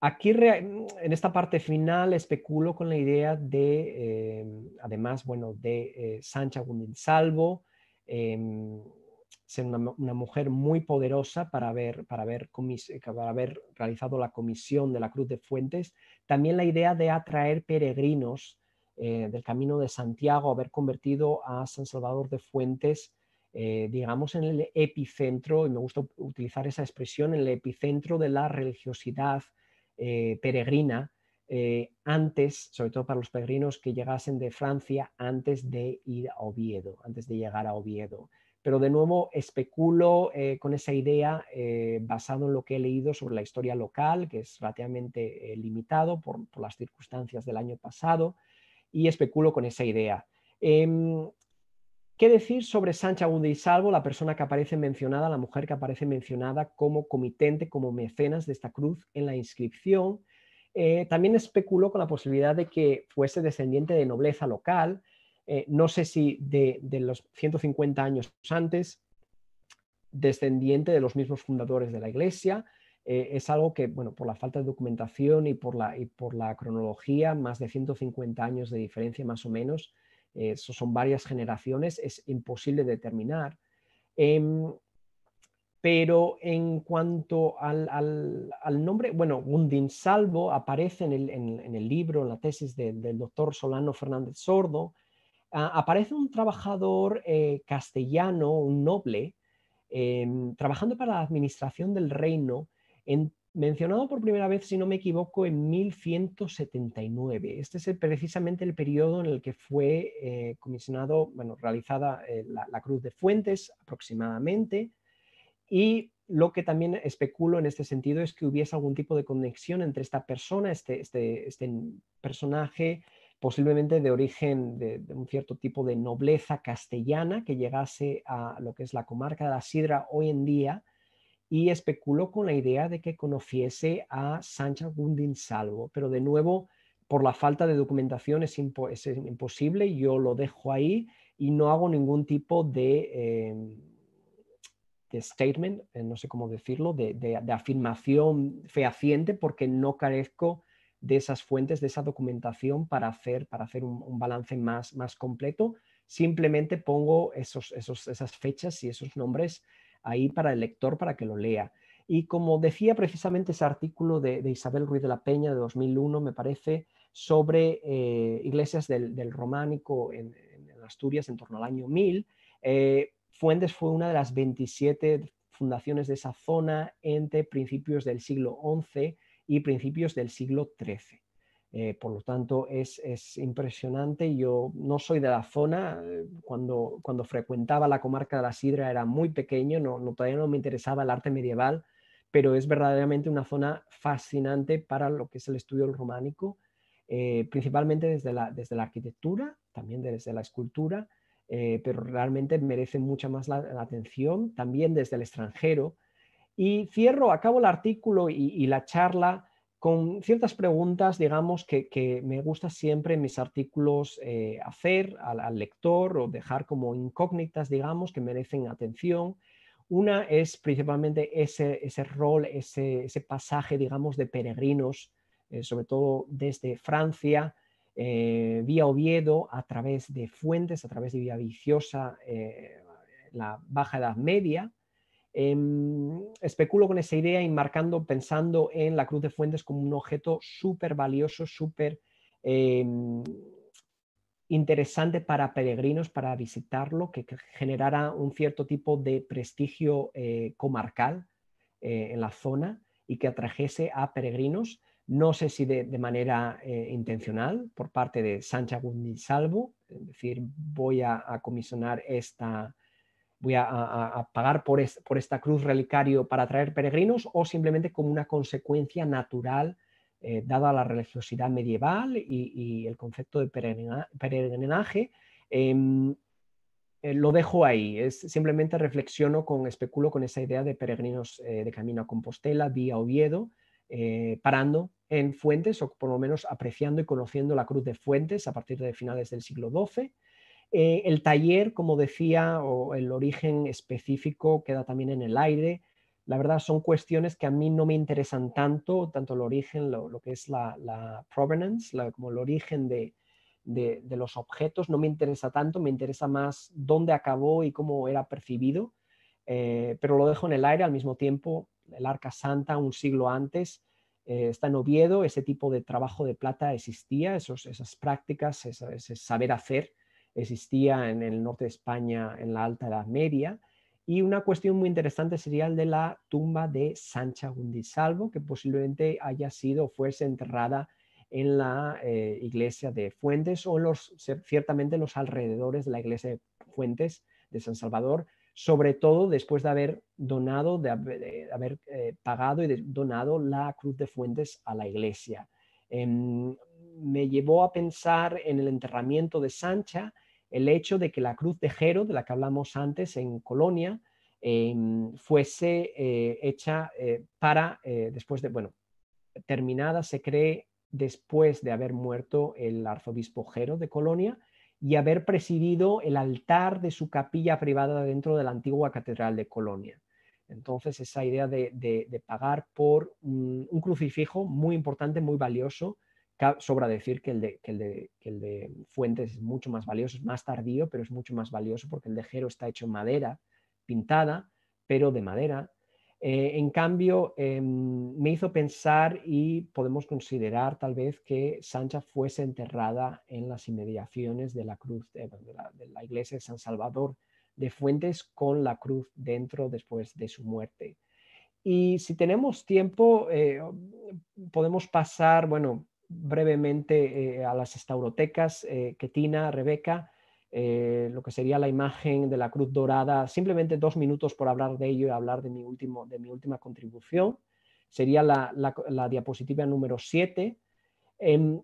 Aquí, en esta parte final, especulo con la idea de, em, además, bueno, de Sánchez eh, Sancha Gundinsalvo, em, ser una, mujer muy poderosa para haber, eh, para, haber realizado la comisión de la Cruz de Fuentes. También la idea de atraer peregrinos eh, del Camino de Santiago, haber convertido a San Salvador de Fuentes digamos, en el epicentro, y me gusta utilizar esa expresión, en el epicentro de la religiosidad eh, peregrina eh, antes, sobre todo para los peregrinos que llegasen de Francia antes de ir a Oviedo, antes de llegar a Oviedo. Pero de nuevo especulo eh, con esa idea basado en lo que he leído sobre la historia local, que es relativamente limitado por, las circunstancias del año pasado, y especulo con esa idea. Em, ¿Qué decir sobre Sancha Agudí y Salvo, la persona que aparece mencionada, la mujer que aparece mencionada como comitente, como mecenas de esta cruz en la inscripción? Eh, también especuló con la posibilidad de que fuese descendiente de nobleza local, eh, no sé si de, los 150 años antes, descendiente de los mismos fundadores de la iglesia. Eh, es algo que, bueno, por la falta de documentación y por y por la cronología, más de 150 años de diferencia más o menos, eso eh, son varias generaciones, es imposible determinar. Em, pero en cuanto al, nombre, bueno, Gundinsalvo Salvo aparece en el, libro, en la tesis del doctor Solano Fernández Sordo, ah, aparece un trabajador eh, castellano, un noble, em, trabajando para la administración del reino en mencionado por primera vez, si no me equivoco, en 1179. Este es precisamente el periodo en el que fue eh, comisionado, bueno, realizada eh, la, Cruz de Fuentes aproximadamente. Y lo que también especulo en este sentido es que hubiese algún tipo de conexión entre esta persona, este, este, este, personaje posiblemente de origen de, de, un cierto tipo de nobleza castellana que llegase a lo que es la comarca de la Sidra hoy en día, y especuló con la idea de que conociese a Sancha Gundin Salvo, pero de nuevo, por la falta de documentación es, imposible, yo lo dejo ahí y no hago ningún tipo de, em, statement, eh, no sé cómo decirlo, de, afirmación fehaciente porque no carezco de esas fuentes, de esa documentación para hacer, para hacer un, balance más, más completo. Simplemente pongo esos, esas fechas y esos nombres ahí para el lector para que lo lea. Y como decía precisamente ese artículo de, Isabel Ruiz de la Peña de 2001, me parece, sobre eh, iglesias del, románico en, Asturias en torno al año 1000, eh, Fuentes fue una de las 27 fundaciones de esa zona entre principios del siglo XI y principios del siglo XIII. Eh, por lo tanto, es, es, impresionante. Yo no soy de la zona. Eh, cuando, cuando frecuentaba la comarca de la Sidra era muy pequeño, no, todavía no me interesaba el arte medieval, pero es verdaderamente una zona fascinante para lo que es el estudio románico, eh, principalmente desde la, desde la arquitectura, también desde la escultura, pero realmente merece mucha más la, atención, también desde el extranjero. Y cierro, acabo el artículo y la charla con ciertas preguntas, digamos, que, me gusta siempre en mis artículos eh, hacer al, lector o dejar como incógnitas, digamos, que merecen atención. Una es principalmente ese, rol, ese, pasaje, digamos, de peregrinos, eh, sobre todo desde Francia, eh, vía Oviedo, a través de Fuentes, a través de Vía Viciosa, la Baja Edad Media, Em, especulo con esa idea y marcando, pensando en la cruz de fuentes como un objeto súper valioso, súper em, interesante para peregrinos, para visitarlo, que generara un cierto tipo de prestigio eh, comarcal eh, en la zona y que atrajese a peregrinos, no sé si de, manera eh, intencional por parte de Sánchez Salvo, es decir, voy a comisionar esta, voy a, pagar por, esta cruz relicario para atraer peregrinos o simplemente como una consecuencia natural eh, dada la religiosidad medieval y, el concepto de peregrinaje. Em, eh, lo dejo ahí, es, simplemente reflexiono con, especulo con esa idea de peregrinos eh, de camino a Compostela, vía Oviedo, parando en Fuentes o por lo menos apreciando y conociendo la cruz de Fuentes a partir de finales del siglo XII eh, el taller, como decía, o el origen específico queda también en el aire. La verdad son cuestiones que a mí no me interesan tanto, tanto el origen, lo, que es la, provenance, como el origen de, los objetos, no me interesa tanto, me interesa más dónde acabó y cómo era percibido, eh, pero lo dejo en el aire al mismo tiempo. El Arca Santa, un siglo antes, eh, está en Oviedo, ese tipo de trabajo de plata existía, esas prácticas, ese saber hacer existía en el norte de España en la Alta Edad Media. Y una cuestión muy interesante sería el de la tumba de Sancha Gundisalvo, que posiblemente haya sido o fuese enterrada en la eh, iglesia de Fuentes o ciertamente en los alrededores de la iglesia de Fuentes de San Salvador, sobre todo después de haber donado, de haber, eh, pagado y donado la cruz de Fuentes a la iglesia. Em, me llevó a pensar en el enterramiento de Sancha, el hecho de que la cruz de Gero, de la que hablamos antes en Colonia, em, fuese eh, hecha eh, para, eh, después de, bueno, terminada se cree después de haber muerto el arzobispo Jero de Colonia y haber presidido el altar de su capilla privada dentro de la antigua catedral de Colonia. Entonces, esa idea de, pagar por un, crucifijo muy importante, muy valioso, sobra decir que el, de, que, el de, Fuentes es mucho más valioso, es más tardío, pero es mucho más valioso porque el de Jero está hecho en madera, pintada, pero de madera. Eh, en cambio, em, me hizo pensar y podemos considerar tal vez que Sancha fuese enterrada en las inmediaciones de la cruz eh, de, la, iglesia de San Salvador de Fuentes con la cruz dentro después de su muerte. Y si tenemos tiempo, eh, podemos pasar, bueno, brevemente eh, a las estaurotecas, Ketina, eh, Rebeca, eh, lo que sería la imagen de la cruz dorada, simplemente dos minutos por hablar de ello y hablar de mi, último, de mi última contribución, sería la, diapositiva número 7. Em,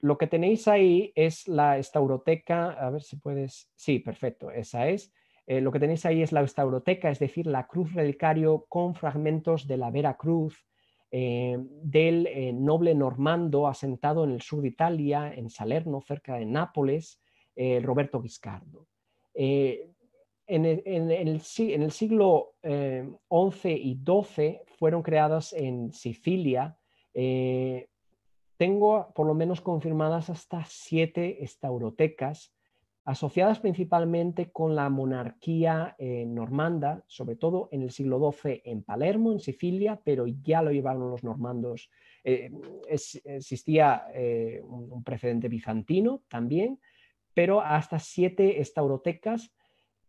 lo que tenéis ahí es la estauroteca, a ver si puedes, sí, perfecto, esa es. lo que tenéis ahí es la estauroteca, es decir, la cruz relicario con fragmentos de la Vera Cruz, eh, del eh, noble normando asentado en el sur de Italia, en Salerno, cerca de Nápoles, eh, Roberto Guiscardo. En, el, en, el, siglo XI y XII fueron creadas en Sicilia, tengo por lo menos confirmadas hasta siete estaurotecas asociadas principalmente con la monarquía eh, normanda, sobre todo en el siglo XII en Palermo, en Sicilia, pero ya lo llevaron los normandos. Eh, existía eh, un, un, precedente bizantino también, pero hasta siete estaurotecas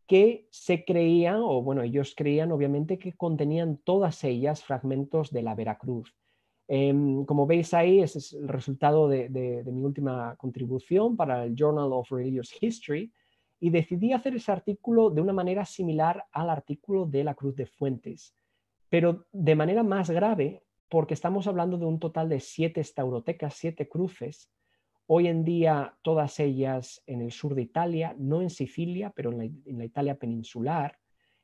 que se creían, o bueno, ellos creían obviamente que contenían todas ellas fragmentos de la Veracruz. Em, como veis ahí, ese es el resultado de, mi última contribución para el Journal of Religious History y decidí hacer ese artículo de una manera similar al artículo de la Cruz de Fuentes, pero de manera más grave porque estamos hablando de un total de siete estaurotecas, siete cruces, hoy en día todas ellas en el sur de Italia, no en Sicilia, pero en la, Italia peninsular,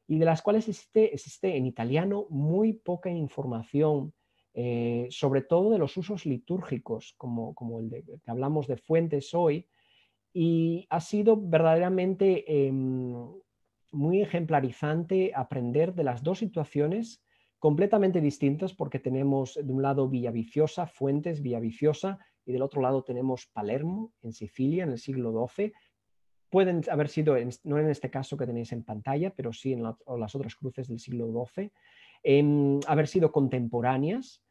y de las cuales existe en italiano muy poca información eh, sobre todo de los usos litúrgicos, como, el de, que hablamos de fuentes hoy, y ha sido verdaderamente em, muy ejemplarizante aprender de las dos situaciones completamente distintas porque tenemos de un lado Villaviciosa, Fuentes, Villaviciosa, y del otro lado tenemos Palermo, en Sicilia, en el siglo XII. Pueden haber sido, no en este caso que tenéis en pantalla, pero sí en las otras cruces del siglo XII haber sido contemporáneas.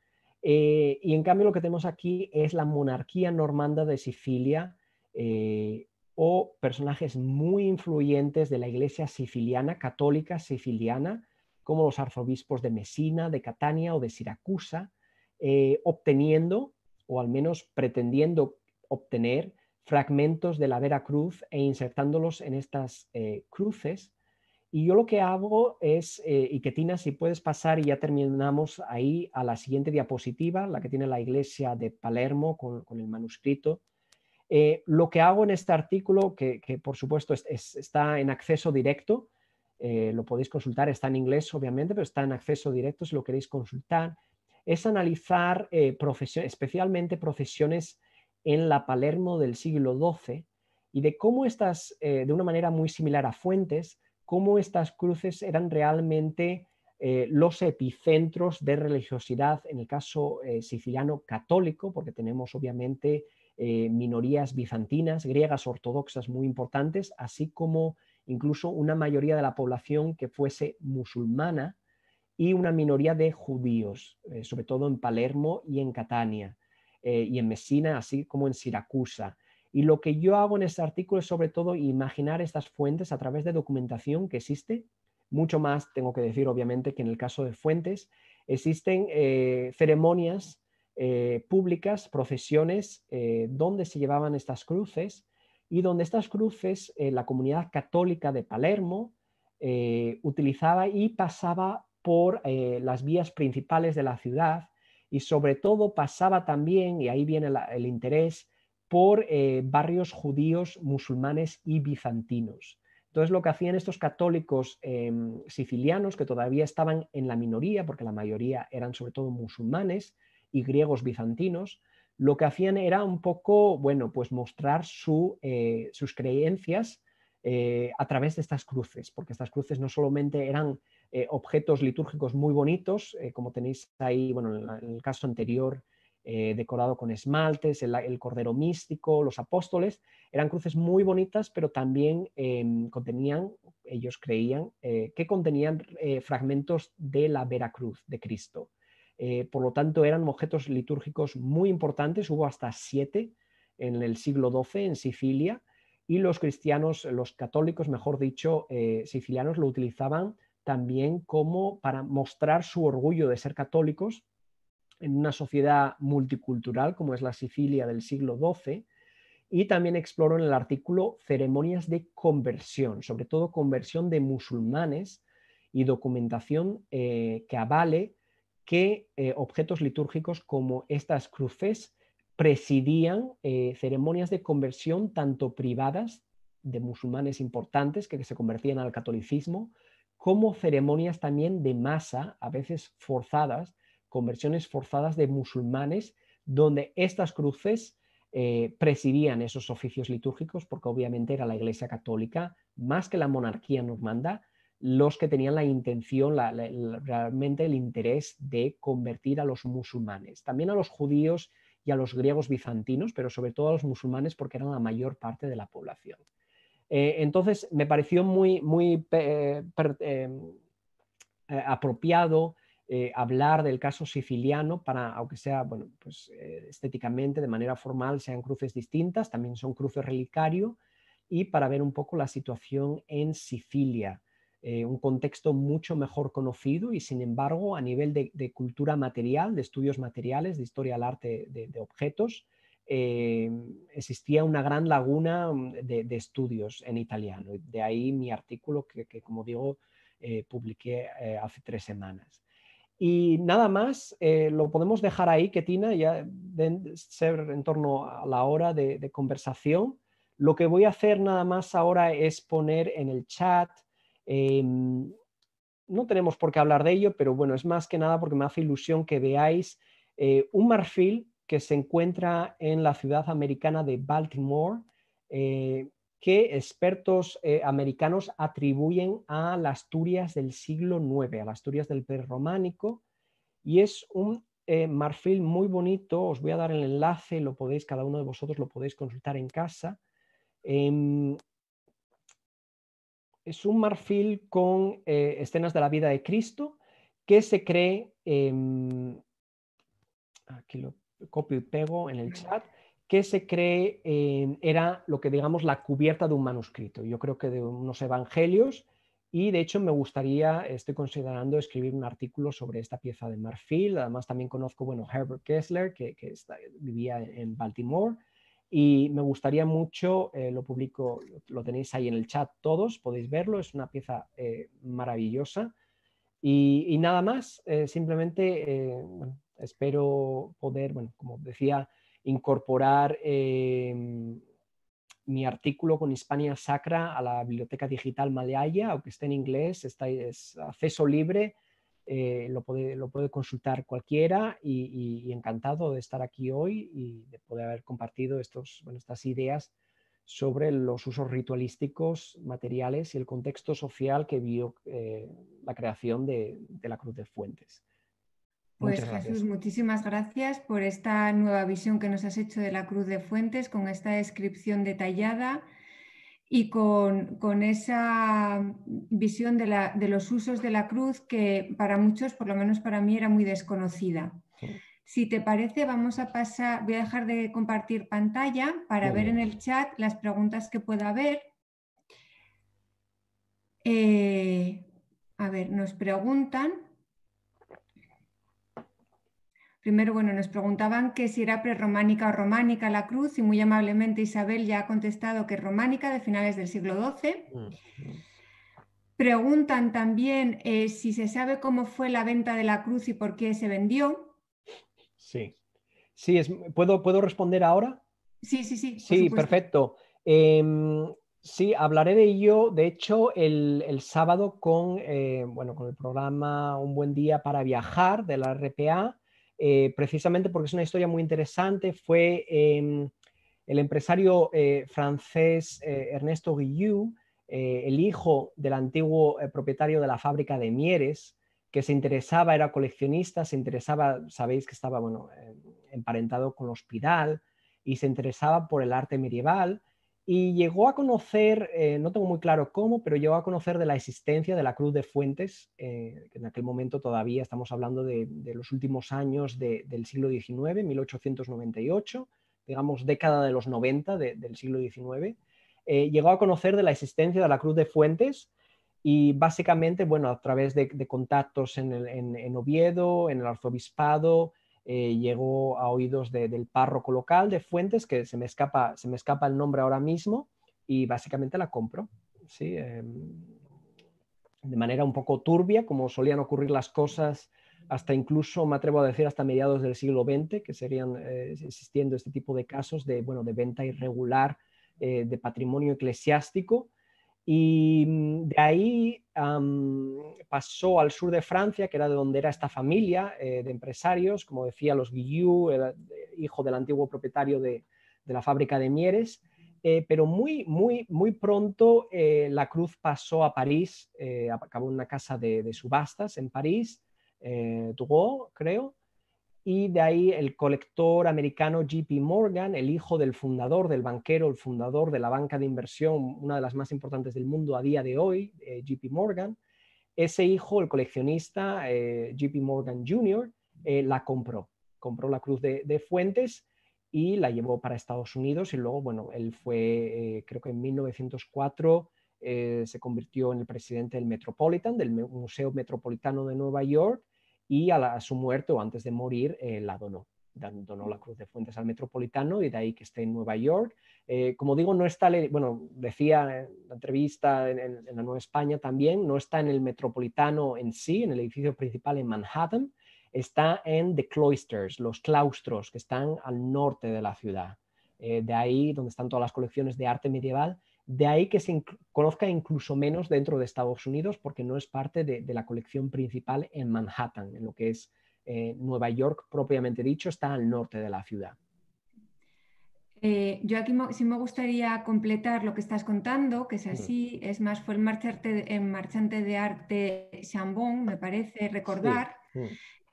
Eh, y en cambio lo que tenemos aquí es la monarquía normanda de Sicilia eh, o personajes muy influyentes de la iglesia siciliana, católica siciliana, como los arzobispos de Mesina, de Catania o de Siracusa, eh, obteniendo, o al menos pretendiendo obtener, fragmentos de la Vera Cruz e insertándolos en estas cruces y yo lo que hago es, eh, y que si puedes pasar y ya terminamos ahí a la siguiente diapositiva, la que tiene la iglesia de Palermo con, el manuscrito. Eh, lo que hago en este artículo, que, por supuesto está en acceso directo, eh, lo podéis consultar, está en inglés obviamente, pero está en acceso directo si lo queréis consultar, es analizar especialmente profesiones en la Palermo del siglo XII y de cómo estas, de una manera muy similar a Fuentes, cómo estas cruces eran realmente eh, los epicentros de religiosidad, en el caso eh, siciliano católico, porque tenemos obviamente eh, minorías bizantinas, griegas ortodoxas muy importantes, así como incluso una mayoría de la población que fuese musulmana y una minoría de judíos, sobre todo en Palermo y en Catania, y en Messina, así como en Siracusa. Y lo que yo hago en este artículo es sobre todo imaginar estas fuentes a través de documentación que existe. Mucho más tengo que decir, obviamente, que en el caso de fuentes existen eh, ceremonias eh, públicas, procesiones, eh, donde se llevaban estas cruces y donde estas cruces la comunidad católica de Palermo utilizaba y pasaba por las vías principales de la ciudad y sobre todo pasaba también, y ahí viene el interés, por eh, barrios judíos, musulmanes y bizantinos. Entonces lo que hacían estos católicos em, sicilianos, que todavía estaban en la minoría, porque la mayoría eran sobre todo musulmanes y griegos bizantinos, lo que hacían era un poco, bueno, pues mostrar eh, sus creencias eh, a través de estas cruces, porque estas cruces no solamente eran objetos litúrgicos muy bonitos, como tenéis ahí, bueno, en, el caso anterior eh, decorado con esmaltes, el, cordero místico, los apóstoles. Eran cruces muy bonitas, pero también em, contenían, ellos creían, eh, que contenían eh, fragmentos de la Cruz de Cristo. por lo tanto, eran objetos litúrgicos muy importantes. Hubo hasta siete en el siglo XII en Sicilia y los cristianos, los católicos, mejor dicho, sicilianos lo utilizaban también como para mostrar su orgullo de ser católicos en una sociedad multicultural como es la Sicilia del siglo XII. Y también exploro en el artículo ceremonias de conversión, sobre todo conversión de musulmanes y documentación eh, que avale que eh, objetos litúrgicos como estas cruces presidían eh, ceremonias de conversión tanto privadas de musulmanes importantes que se convertían al catolicismo, como ceremonias también de masa, a veces forzadas, conversiones forzadas de musulmanes, donde estas cruces eh, presidían esos oficios litúrgicos, porque obviamente era la Iglesia Católica, más que la monarquía normanda, los que tenían la intención, realmente el interés de convertir a los musulmanes, también a los judíos y a los griegos bizantinos, pero sobre todo a los musulmanes porque eran la mayor parte de la población. Eh, entonces, me pareció muy, muy eh, apropiado eh, hablar del caso siciliano para, aunque sea, bueno, pues eh, estéticamente, de manera formal, sean cruces distintas, también son cruces relicario, y para ver un poco la situación en Sicilia, eh, un contexto mucho mejor conocido y sin embargo a nivel de, cultura material, de estudios materiales, de historia del arte de, objetos, existía una gran laguna mm, de, estudios en italiano. De ahí mi artículo que como digo, publiqué hace tres semanas. Y nada más, eh, lo podemos dejar ahí, que Tina, ya de ser en torno a la hora de, conversación. Lo que voy a hacer nada más ahora es poner en el chat, eh, no tenemos por qué hablar de ello, pero bueno, es más que nada porque me hace ilusión que veáis eh, un marfil que se encuentra en la ciudad americana de Baltimore que expertos eh, americanos atribuyen a las Asturias del siglo IX, a las Asturias del prerrománico, y es un eh, marfil muy bonito, os voy a dar el enlace, lo podéis, cada uno de vosotros lo podéis consultar en casa. Em, es un marfil con eh, escenas de la vida de Cristo que se cree, em, aquí lo copio y pego en el chat, que se cree era lo que digamos la cubierta de un manuscrito, yo creo que de unos evangelios, y de hecho me gustaría, estoy considerando escribir un artículo sobre esta pieza de marfil, además también conozco, bueno, Herbert Kessler, que, vivía en Baltimore, y me gustaría mucho, eh, lo publico, lo tenéis ahí en el chat todos, podéis verlo, es una pieza eh, maravillosa. Y, nada más, eh, simplemente espero poder, bueno, como decía, incorporar em, mi artículo con Hispania Sacra a la biblioteca digital malaya, aunque esté en inglés, está, es acceso libre, eh, lo, puede, consultar cualquiera y, encantado de estar aquí hoy y de poder haber compartido estos, estas ideas sobre los usos ritualísticos, materiales y el contexto social que vio eh, la creación de la Cruz de Fuentes. Pues Jesús, muchísimas gracias por esta nueva visión que nos has hecho de la Cruz de Fuentes, con esta descripción detallada y con, esa visión de, los usos de la cruz que para muchos, por lo menos para mí, era muy desconocida. Si te parece, vamos a pasar, voy a dejar de compartir pantalla para ver en el chat las preguntas que pueda haber. Eh, a ver, nos preguntan. Primero, bueno, nos preguntaban que si era prerrománica o románica la cruz y muy amablemente Isabel ya ha contestado que es románica de finales del siglo XII. Preguntan también eh, si se sabe cómo fue la venta de la cruz y por qué se vendió. Sí, sí, ¿puedo, ¿puedo responder ahora? Sí, sí, sí. Sí, perfecto. Em, sí, hablaré de ello, de hecho, el, sábado con, eh, bueno, con el programa Un buen día para viajar de la RPA eh, precisamente porque es una historia muy interesante. Fue em, el empresario eh, francés eh, Ernesto Guillou, el hijo del antiguo propietario de la fábrica de Mieres, que se interesaba, era coleccionista, se interesaba, sabéis que estaba em, emparentado con el hospital y se interesaba por el arte medieval y llegó a conocer, eh, no tengo muy claro cómo, pero llegó a conocer de la existencia de la Cruz de Fuentes, eh, en aquel momento todavía estamos hablando de, los últimos años del siglo XIX, 1898, digamos década de los 90 del siglo XIX, eh, llegó a conocer de la existencia de la Cruz de Fuentes y básicamente, bueno, a través de, contactos en Oviedo, en el arzobispado, eh, llegó a oídos del párroco local de Fuentes, que se me, escapa, se me escapa el nombre ahora mismo, y básicamente la compro ¿sí? Em, de manera un poco turbia, como solían ocurrir las cosas hasta incluso, me atrevo a decir, hasta mediados del siglo XX, que serían eh, existiendo este tipo de casos de, bueno, de venta irregular eh, de patrimonio eclesiástico y mm, de ahí pasó al sur de Francia, que era de donde era esta familia eh, de empresarios, como decía, los Guillou, el, eh, hijo del antiguo propietario de, la fábrica de Mieres. Eh, pero muy, muy, muy pronto la cruz pasó a París, acabó en una casa de, subastas en París, Togo, creo, y de ahí el colector americano JP Morgan, el hijo del fundador, del banquero, el fundador de la banca de inversión, una de las más importantes del mundo a día de hoy, eh, JP Morgan, ese hijo, el coleccionista eh, JP Morgan Jr., eh, la compró, compró la cruz de, de, Fuentes y la llevó para Estados Unidos y luego, bueno, él fue, creo que en 1904 se convirtió en el presidente del Metropolitan, del Museo Metropolitano de Nueva York, y a, su muerte o antes de morir eh, la donó. Donó la Cruz de Fuentes al Metropolitano y de ahí que esté en Nueva York. Eh, como digo, no está, bueno, decía la entrevista en, la Nueva España también, no está en el Metropolitano en sí, en el edificio principal en Manhattan, está en The Cloisters, los claustros que están al norte de la ciudad. Eh, de ahí donde están todas las colecciones de arte medieval de ahí que se conozca incluso menos dentro de Estados Unidos porque no es parte de, la colección principal en Manhattan, en lo que es eh, Nueva York propiamente dicho, está al norte de la ciudad. Eh, yo aquí sí me gustaría completar lo que estás contando, que es así, es más, fue el marchante, de arte Chambon, me parece recordar, mm.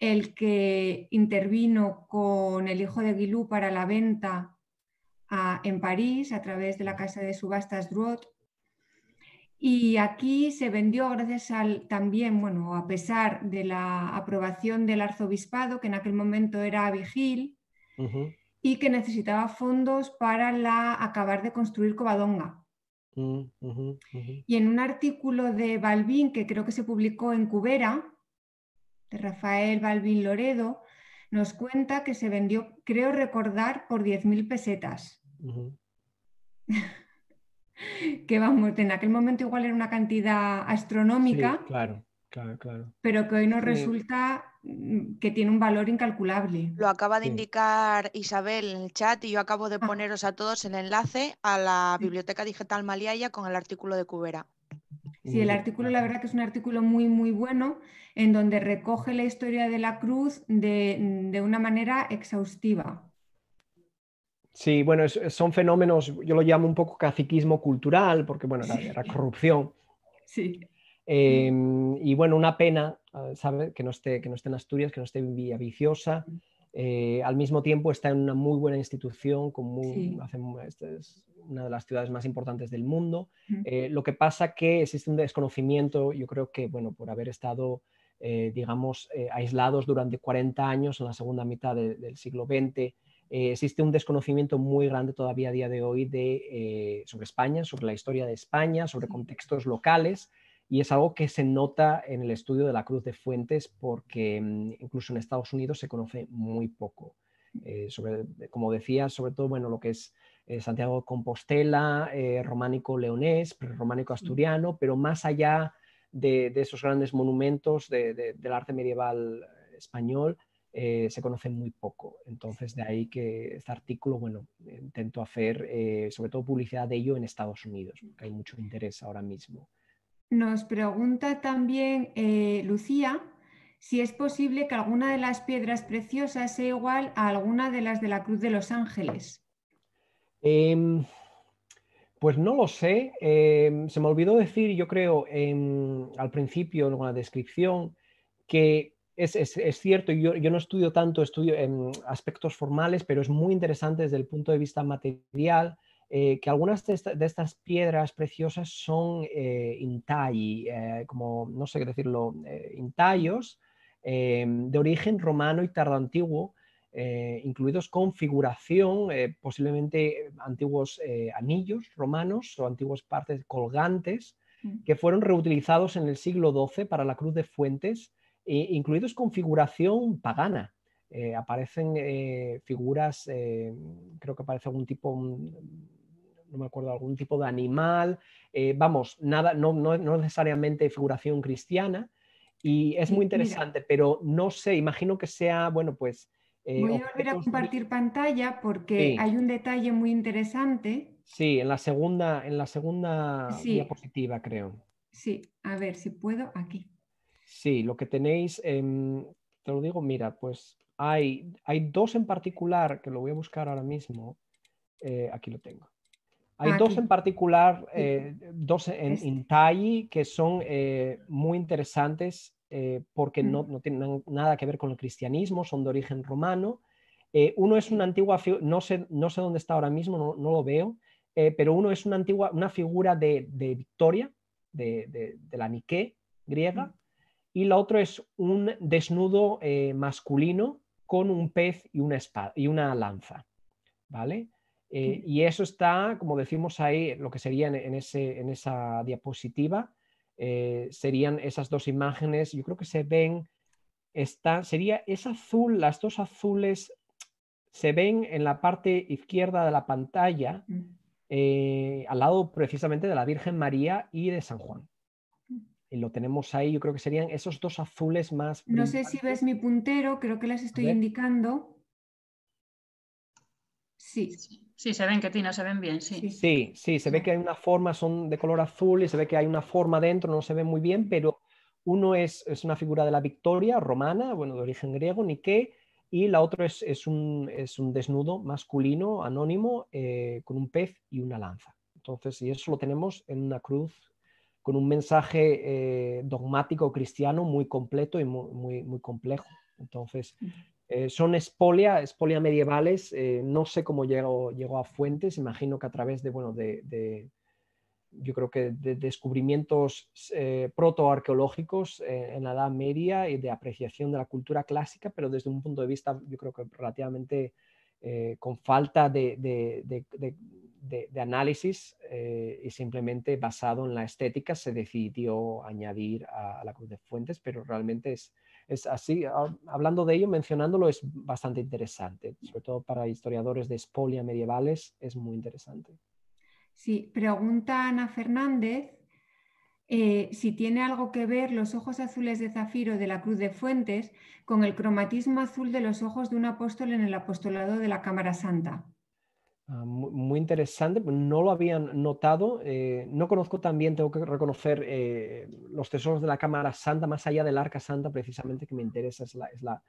el que intervino con el hijo de Guilú para la venta en París a través de la casa de subastas Drouot. Y aquí se vendió gracias al también, bueno, a pesar de la aprobación del arzobispado, que en aquel momento era Vigil, y que necesitaba fondos para la, acabar de construir Covadonga. Mm, y en un artículo de Balbín, que creo que se publicó en Cubera, de Rafael Balbín Loredo, nos cuenta que se vendió, creo recordar, por 10.000 pesetas. [laughs] que vamos, en aquel momento igual era una cantidad astronómica. claro, claro, claro. Pero que hoy nos resulta mm, que tiene un valor incalculable. Lo acaba de indicar Isabel en el chat y yo acabo de ah. poneros a todos el enlace a la Biblioteca Digital Maliaya con el artículo de Cubera. Sí, el artículo, la verdad que es un artículo muy, muy bueno, en donde recoge la historia de la cruz de, mm, de una manera exhaustiva. Sí, bueno, son fenómenos, yo lo llamo un poco caciquismo cultural, porque bueno, era, corrupción. [laughs] Sí. Em, y bueno, una pena, ah, ¿sabes? Que no, esté, que no esté en Asturias, que no esté en vía Viciosa mm. Eh, al mismo tiempo está en una muy buena institución, este es una de las ciudades más importantes del mundo. Eh, lo que pasa que existe un desconocimiento, yo creo que, bueno, por haber estado, eh, digamos, aislados durante 40 años en la segunda mitad del siglo XX, existe un desconocimiento muy grande todavía a día de hoy sobre España, sobre la historia de España, sobre contextos locales. Y es algo que se nota en el estudio de la Cruz de Fuentes porque mm, incluso en Estados Unidos se conoce muy poco. Eh, eh, como decía, sobre todo lo que es eh, Santiago de Compostela, románico leonés, románico asturiano, pero más allá de, esos grandes monumentos del arte medieval español, se conoce muy poco. Entonces, de ahí que este artículo, bueno, intento hacer sobre todo publicidad de ello en Estados Unidos, porque hay mucho interés ahora mismo. Nos pregunta también eh, Lucía si es posible que alguna de las piedras preciosas sea igual a alguna de las de la Cruz de los Ángeles. Em, pues no lo sé. Em, se me olvidó decir, yo creo, em, al principio, en la descripción, que es, cierto, yo, yo, no estudio tanto estudio en aspectos formales, pero es muy interesante desde el punto de vista material eh, que algunas de, estas piedras preciosas son eh, intai, eh, como no sé qué decirlo, eh, intayos de origen romano y tardo antiguo, incluidos con figuración, posiblemente antiguos anillos romanos o antiguas partes colgantes, mm. que fueron reutilizados en el siglo XII para la Cruz de Fuentes, incluidos con figuración pagana. aparecen figuras, creo que aparece algún tipo, no me acuerdo, algún tipo de animal, eh, vamos, nada, no, necesariamente figuración cristiana. Y es muy interesante, pero no sé, imagino que sea, bueno, pues... Eh, voy a volver a compartir pantalla porque hay un detalle muy interesante. Sí, en la segunda, en la segunda diapositiva, creo. Sí, a ver si puedo aquí. Sí, lo que tenéis, em, te lo digo, mira, pues hay, hay, dos en particular que lo voy a buscar ahora mismo. Eh, aquí lo tengo. Hay ah, dos en particular, eh, dos en, este. que son eh, muy interesantes eh, porque no, tienen nada que ver con el cristianismo, son de origen romano. uno es una antigua, no sé, no sé dónde está ahora mismo, no, lo veo, pero uno es una antigua, una figura de, Victoria, de, la Nike griega, y la otra es un desnudo masculino con un pez y una, espada, y una lanza, ¿vale? Eh, y eso está, como decimos ahí, lo que sería en, esa diapositiva, eh, serían esas dos imágenes. Yo creo que se ven, está, sería, ese azul, las dos azules se ven en la parte izquierda de la pantalla, eh, al lado precisamente de la Virgen María y de San Juan. Y lo tenemos ahí, yo creo que serían esos dos azules más. No sé si ves mi puntero, creo que las estoy indicando. Sí. Sí, se ven que Tina, se ven bien, sí. Sí, sí, se ve que hay una forma, son de color azul y se ve que hay una forma dentro, no se ve muy bien, pero uno es, una figura de la victoria romana, bueno, de origen griego, Nike, y la otra es, es, un, desnudo masculino, anónimo, eh, con un pez y una lanza. Entonces, y eso lo tenemos en una cruz con un mensaje eh, dogmático cristiano muy completo y muy, muy, muy complejo. Entonces, eh, son espolia, espolia medievales, eh, no sé cómo llegó, a fuentes, imagino que a través de, bueno, de, yo creo que de descubrimientos eh, protoarqueológicos eh, en la Edad Media y de apreciación de la cultura clásica, pero desde un punto de vista, yo creo que relativamente con falta de, análisis y simplemente basado en la estética se decidió añadir a la Cruz de Fuentes, pero realmente es es así, ah, hablando de ello, mencionándolo es bastante interesante, sobre todo para historiadores de espolia medievales, es muy interesante. Sí, pregunta Ana Fernández eh, si tiene algo que ver los ojos azules de zafiro de la Cruz de Fuentes con el cromatismo azul de los ojos de un apóstol en el apostolado de la Cámara Santa. Ah, muy, interesante, pues, no lo habían notado. Eh, no conozco también, tengo que reconocer, eh, los tesoros de la Cámara Santa, más allá del Arca Santa, precisamente, que me interesa, es la, es la,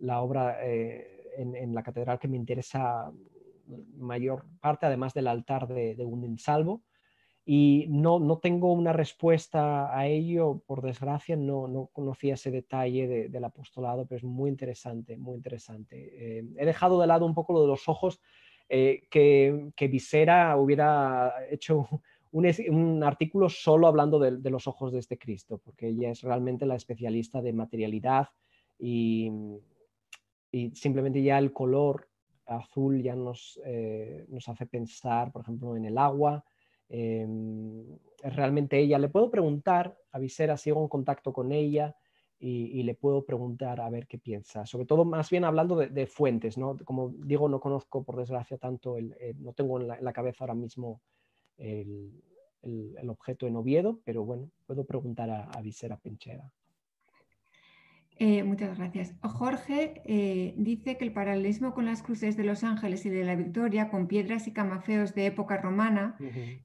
la obra eh, en, la catedral que me interesa mayor parte, además del altar de, un insalvo, Y no, no, tengo una respuesta a ello, por desgracia, no, no conocía ese detalle del apostolado, pero es muy interesante, muy interesante. he dejado de lado un poco lo de los ojos, eh, que, Visera hubiera hecho un, artículo solo hablando de, los ojos de este Cristo, porque ella es realmente la especialista de materialidad y, simplemente ya el color azul ya eh, nos, hace pensar, por ejemplo, en el agua. Em, realmente ella. Le puedo preguntar a Visera, sigo en contacto con ella, y, le puedo preguntar a ver qué piensa. Sobre todo, más bien hablando de, fuentes, ¿no? Como digo, no conozco, por desgracia, tanto, el, eh, no tengo en la, cabeza ahora mismo el, el, objeto en Oviedo, pero bueno, puedo preguntar a, a Visera Penchera. Eh, muchas gracias. Jorge eh, dice que el paralelismo con las cruces de Los Ángeles y de la Victoria, con piedras y camafeos de época romana,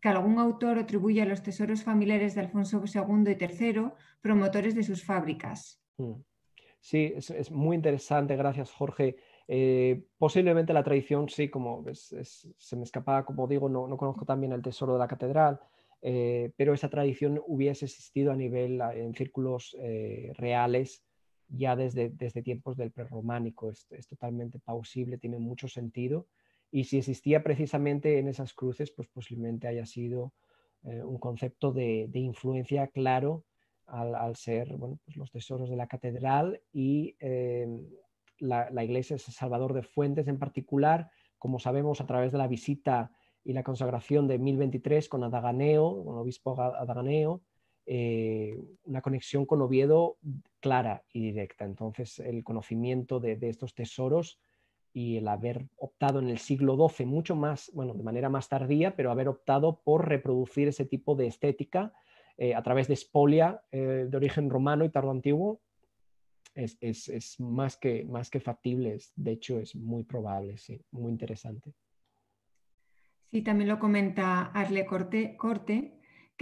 que algún autor atribuye a los tesoros familiares de Alfonso II y III, promotores de sus fábricas. Mm. Sí, es, muy interesante, gracias Jorge. Eh, posiblemente la tradición, sí, como se me escapaba, como digo, no, no conozco también el tesoro de la catedral, pero esa tradición hubiese existido a nivel, en círculos reales ya desde, desde tiempos del prerrománico. Es, totalmente plausible, tiene mucho sentido. Y si existía precisamente en esas cruces, pues posiblemente haya sido eh, un concepto de, influencia claro al, ser pues los tesoros de la catedral y eh, la, la, iglesia de Salvador de Fuentes en particular, como sabemos a través de la visita y la consagración de 1023 con Adaganeo, con el obispo Adaganeo, eh, una conexión con Oviedo clara y directa. Entonces, el conocimiento de, estos tesoros y el haber optado en el siglo XII mucho más, bueno, de manera más tardía, pero haber optado por reproducir ese tipo de estética eh, a través de espolia eh, de origen romano y tardo antiguo, es, más, que, más que factible, de hecho es muy probable, sí, muy interesante. Sí, también lo comenta Arle Corte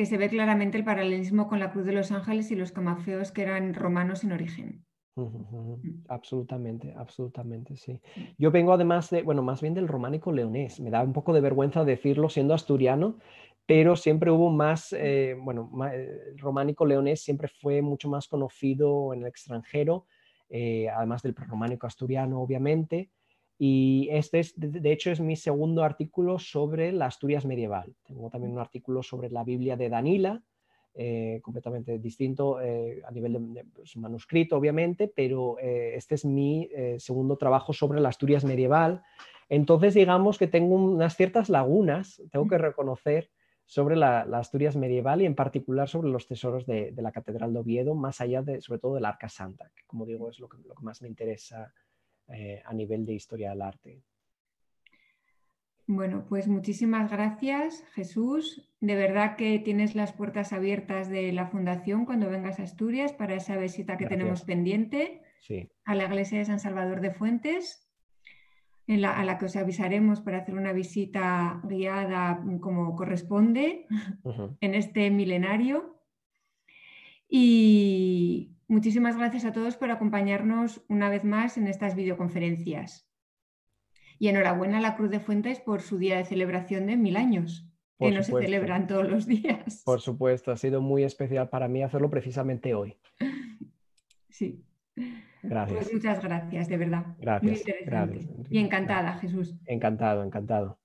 que se ve claramente el paralelismo con la Cruz de los Ángeles y los camafeos que eran romanos en origen. Mm. Absolutamente, absolutamente, sí. Mm. Yo vengo además de, bueno, más bien del románico leonés. Me da un poco de vergüenza decirlo siendo asturiano, pero siempre hubo más, mm. eh, bueno, el eh, románico leonés siempre fue mucho más conocido en el extranjero, eh, además del prerrománico asturiano, obviamente. Y este es, de hecho, es mi segundo artículo sobre la Asturias medieval. Tengo también un artículo sobre la Biblia de Danila, eh, completamente distinto eh, a nivel de, pues, manuscrito, obviamente, pero eh, este es mi segundo trabajo sobre la Asturias medieval. Entonces, digamos que tengo unas ciertas lagunas, tengo que reconocer, sobre la, Asturias medieval y en particular sobre los tesoros de, la Catedral de Oviedo, más allá de, sobre todo, del Arca Santa, que como digo es lo que, lo que más me interesa eh, a nivel de historia del arte. Bueno, pues muchísimas gracias, Jesús. De verdad que tienes las puertas abiertas de la Fundación cuando vengas a Asturias para esa visita que tenemos pendiente a la iglesia de San Salvador de Fuentes, a la que os avisaremos para hacer una visita guiada como corresponde en este milenario. Y Muchísimas gracias a todos por acompañarnos una vez más en estas videoconferencias. Y enhorabuena a la Cruz de Fuentes por su día de celebración de mil años, que no se celebran todos los días. Por supuesto, ha sido muy especial para mí hacerlo precisamente hoy. Sí. Gracias. Pues muchas gracias, de verdad. Gracias. Y encantada, Jesús. Encantado, encantado.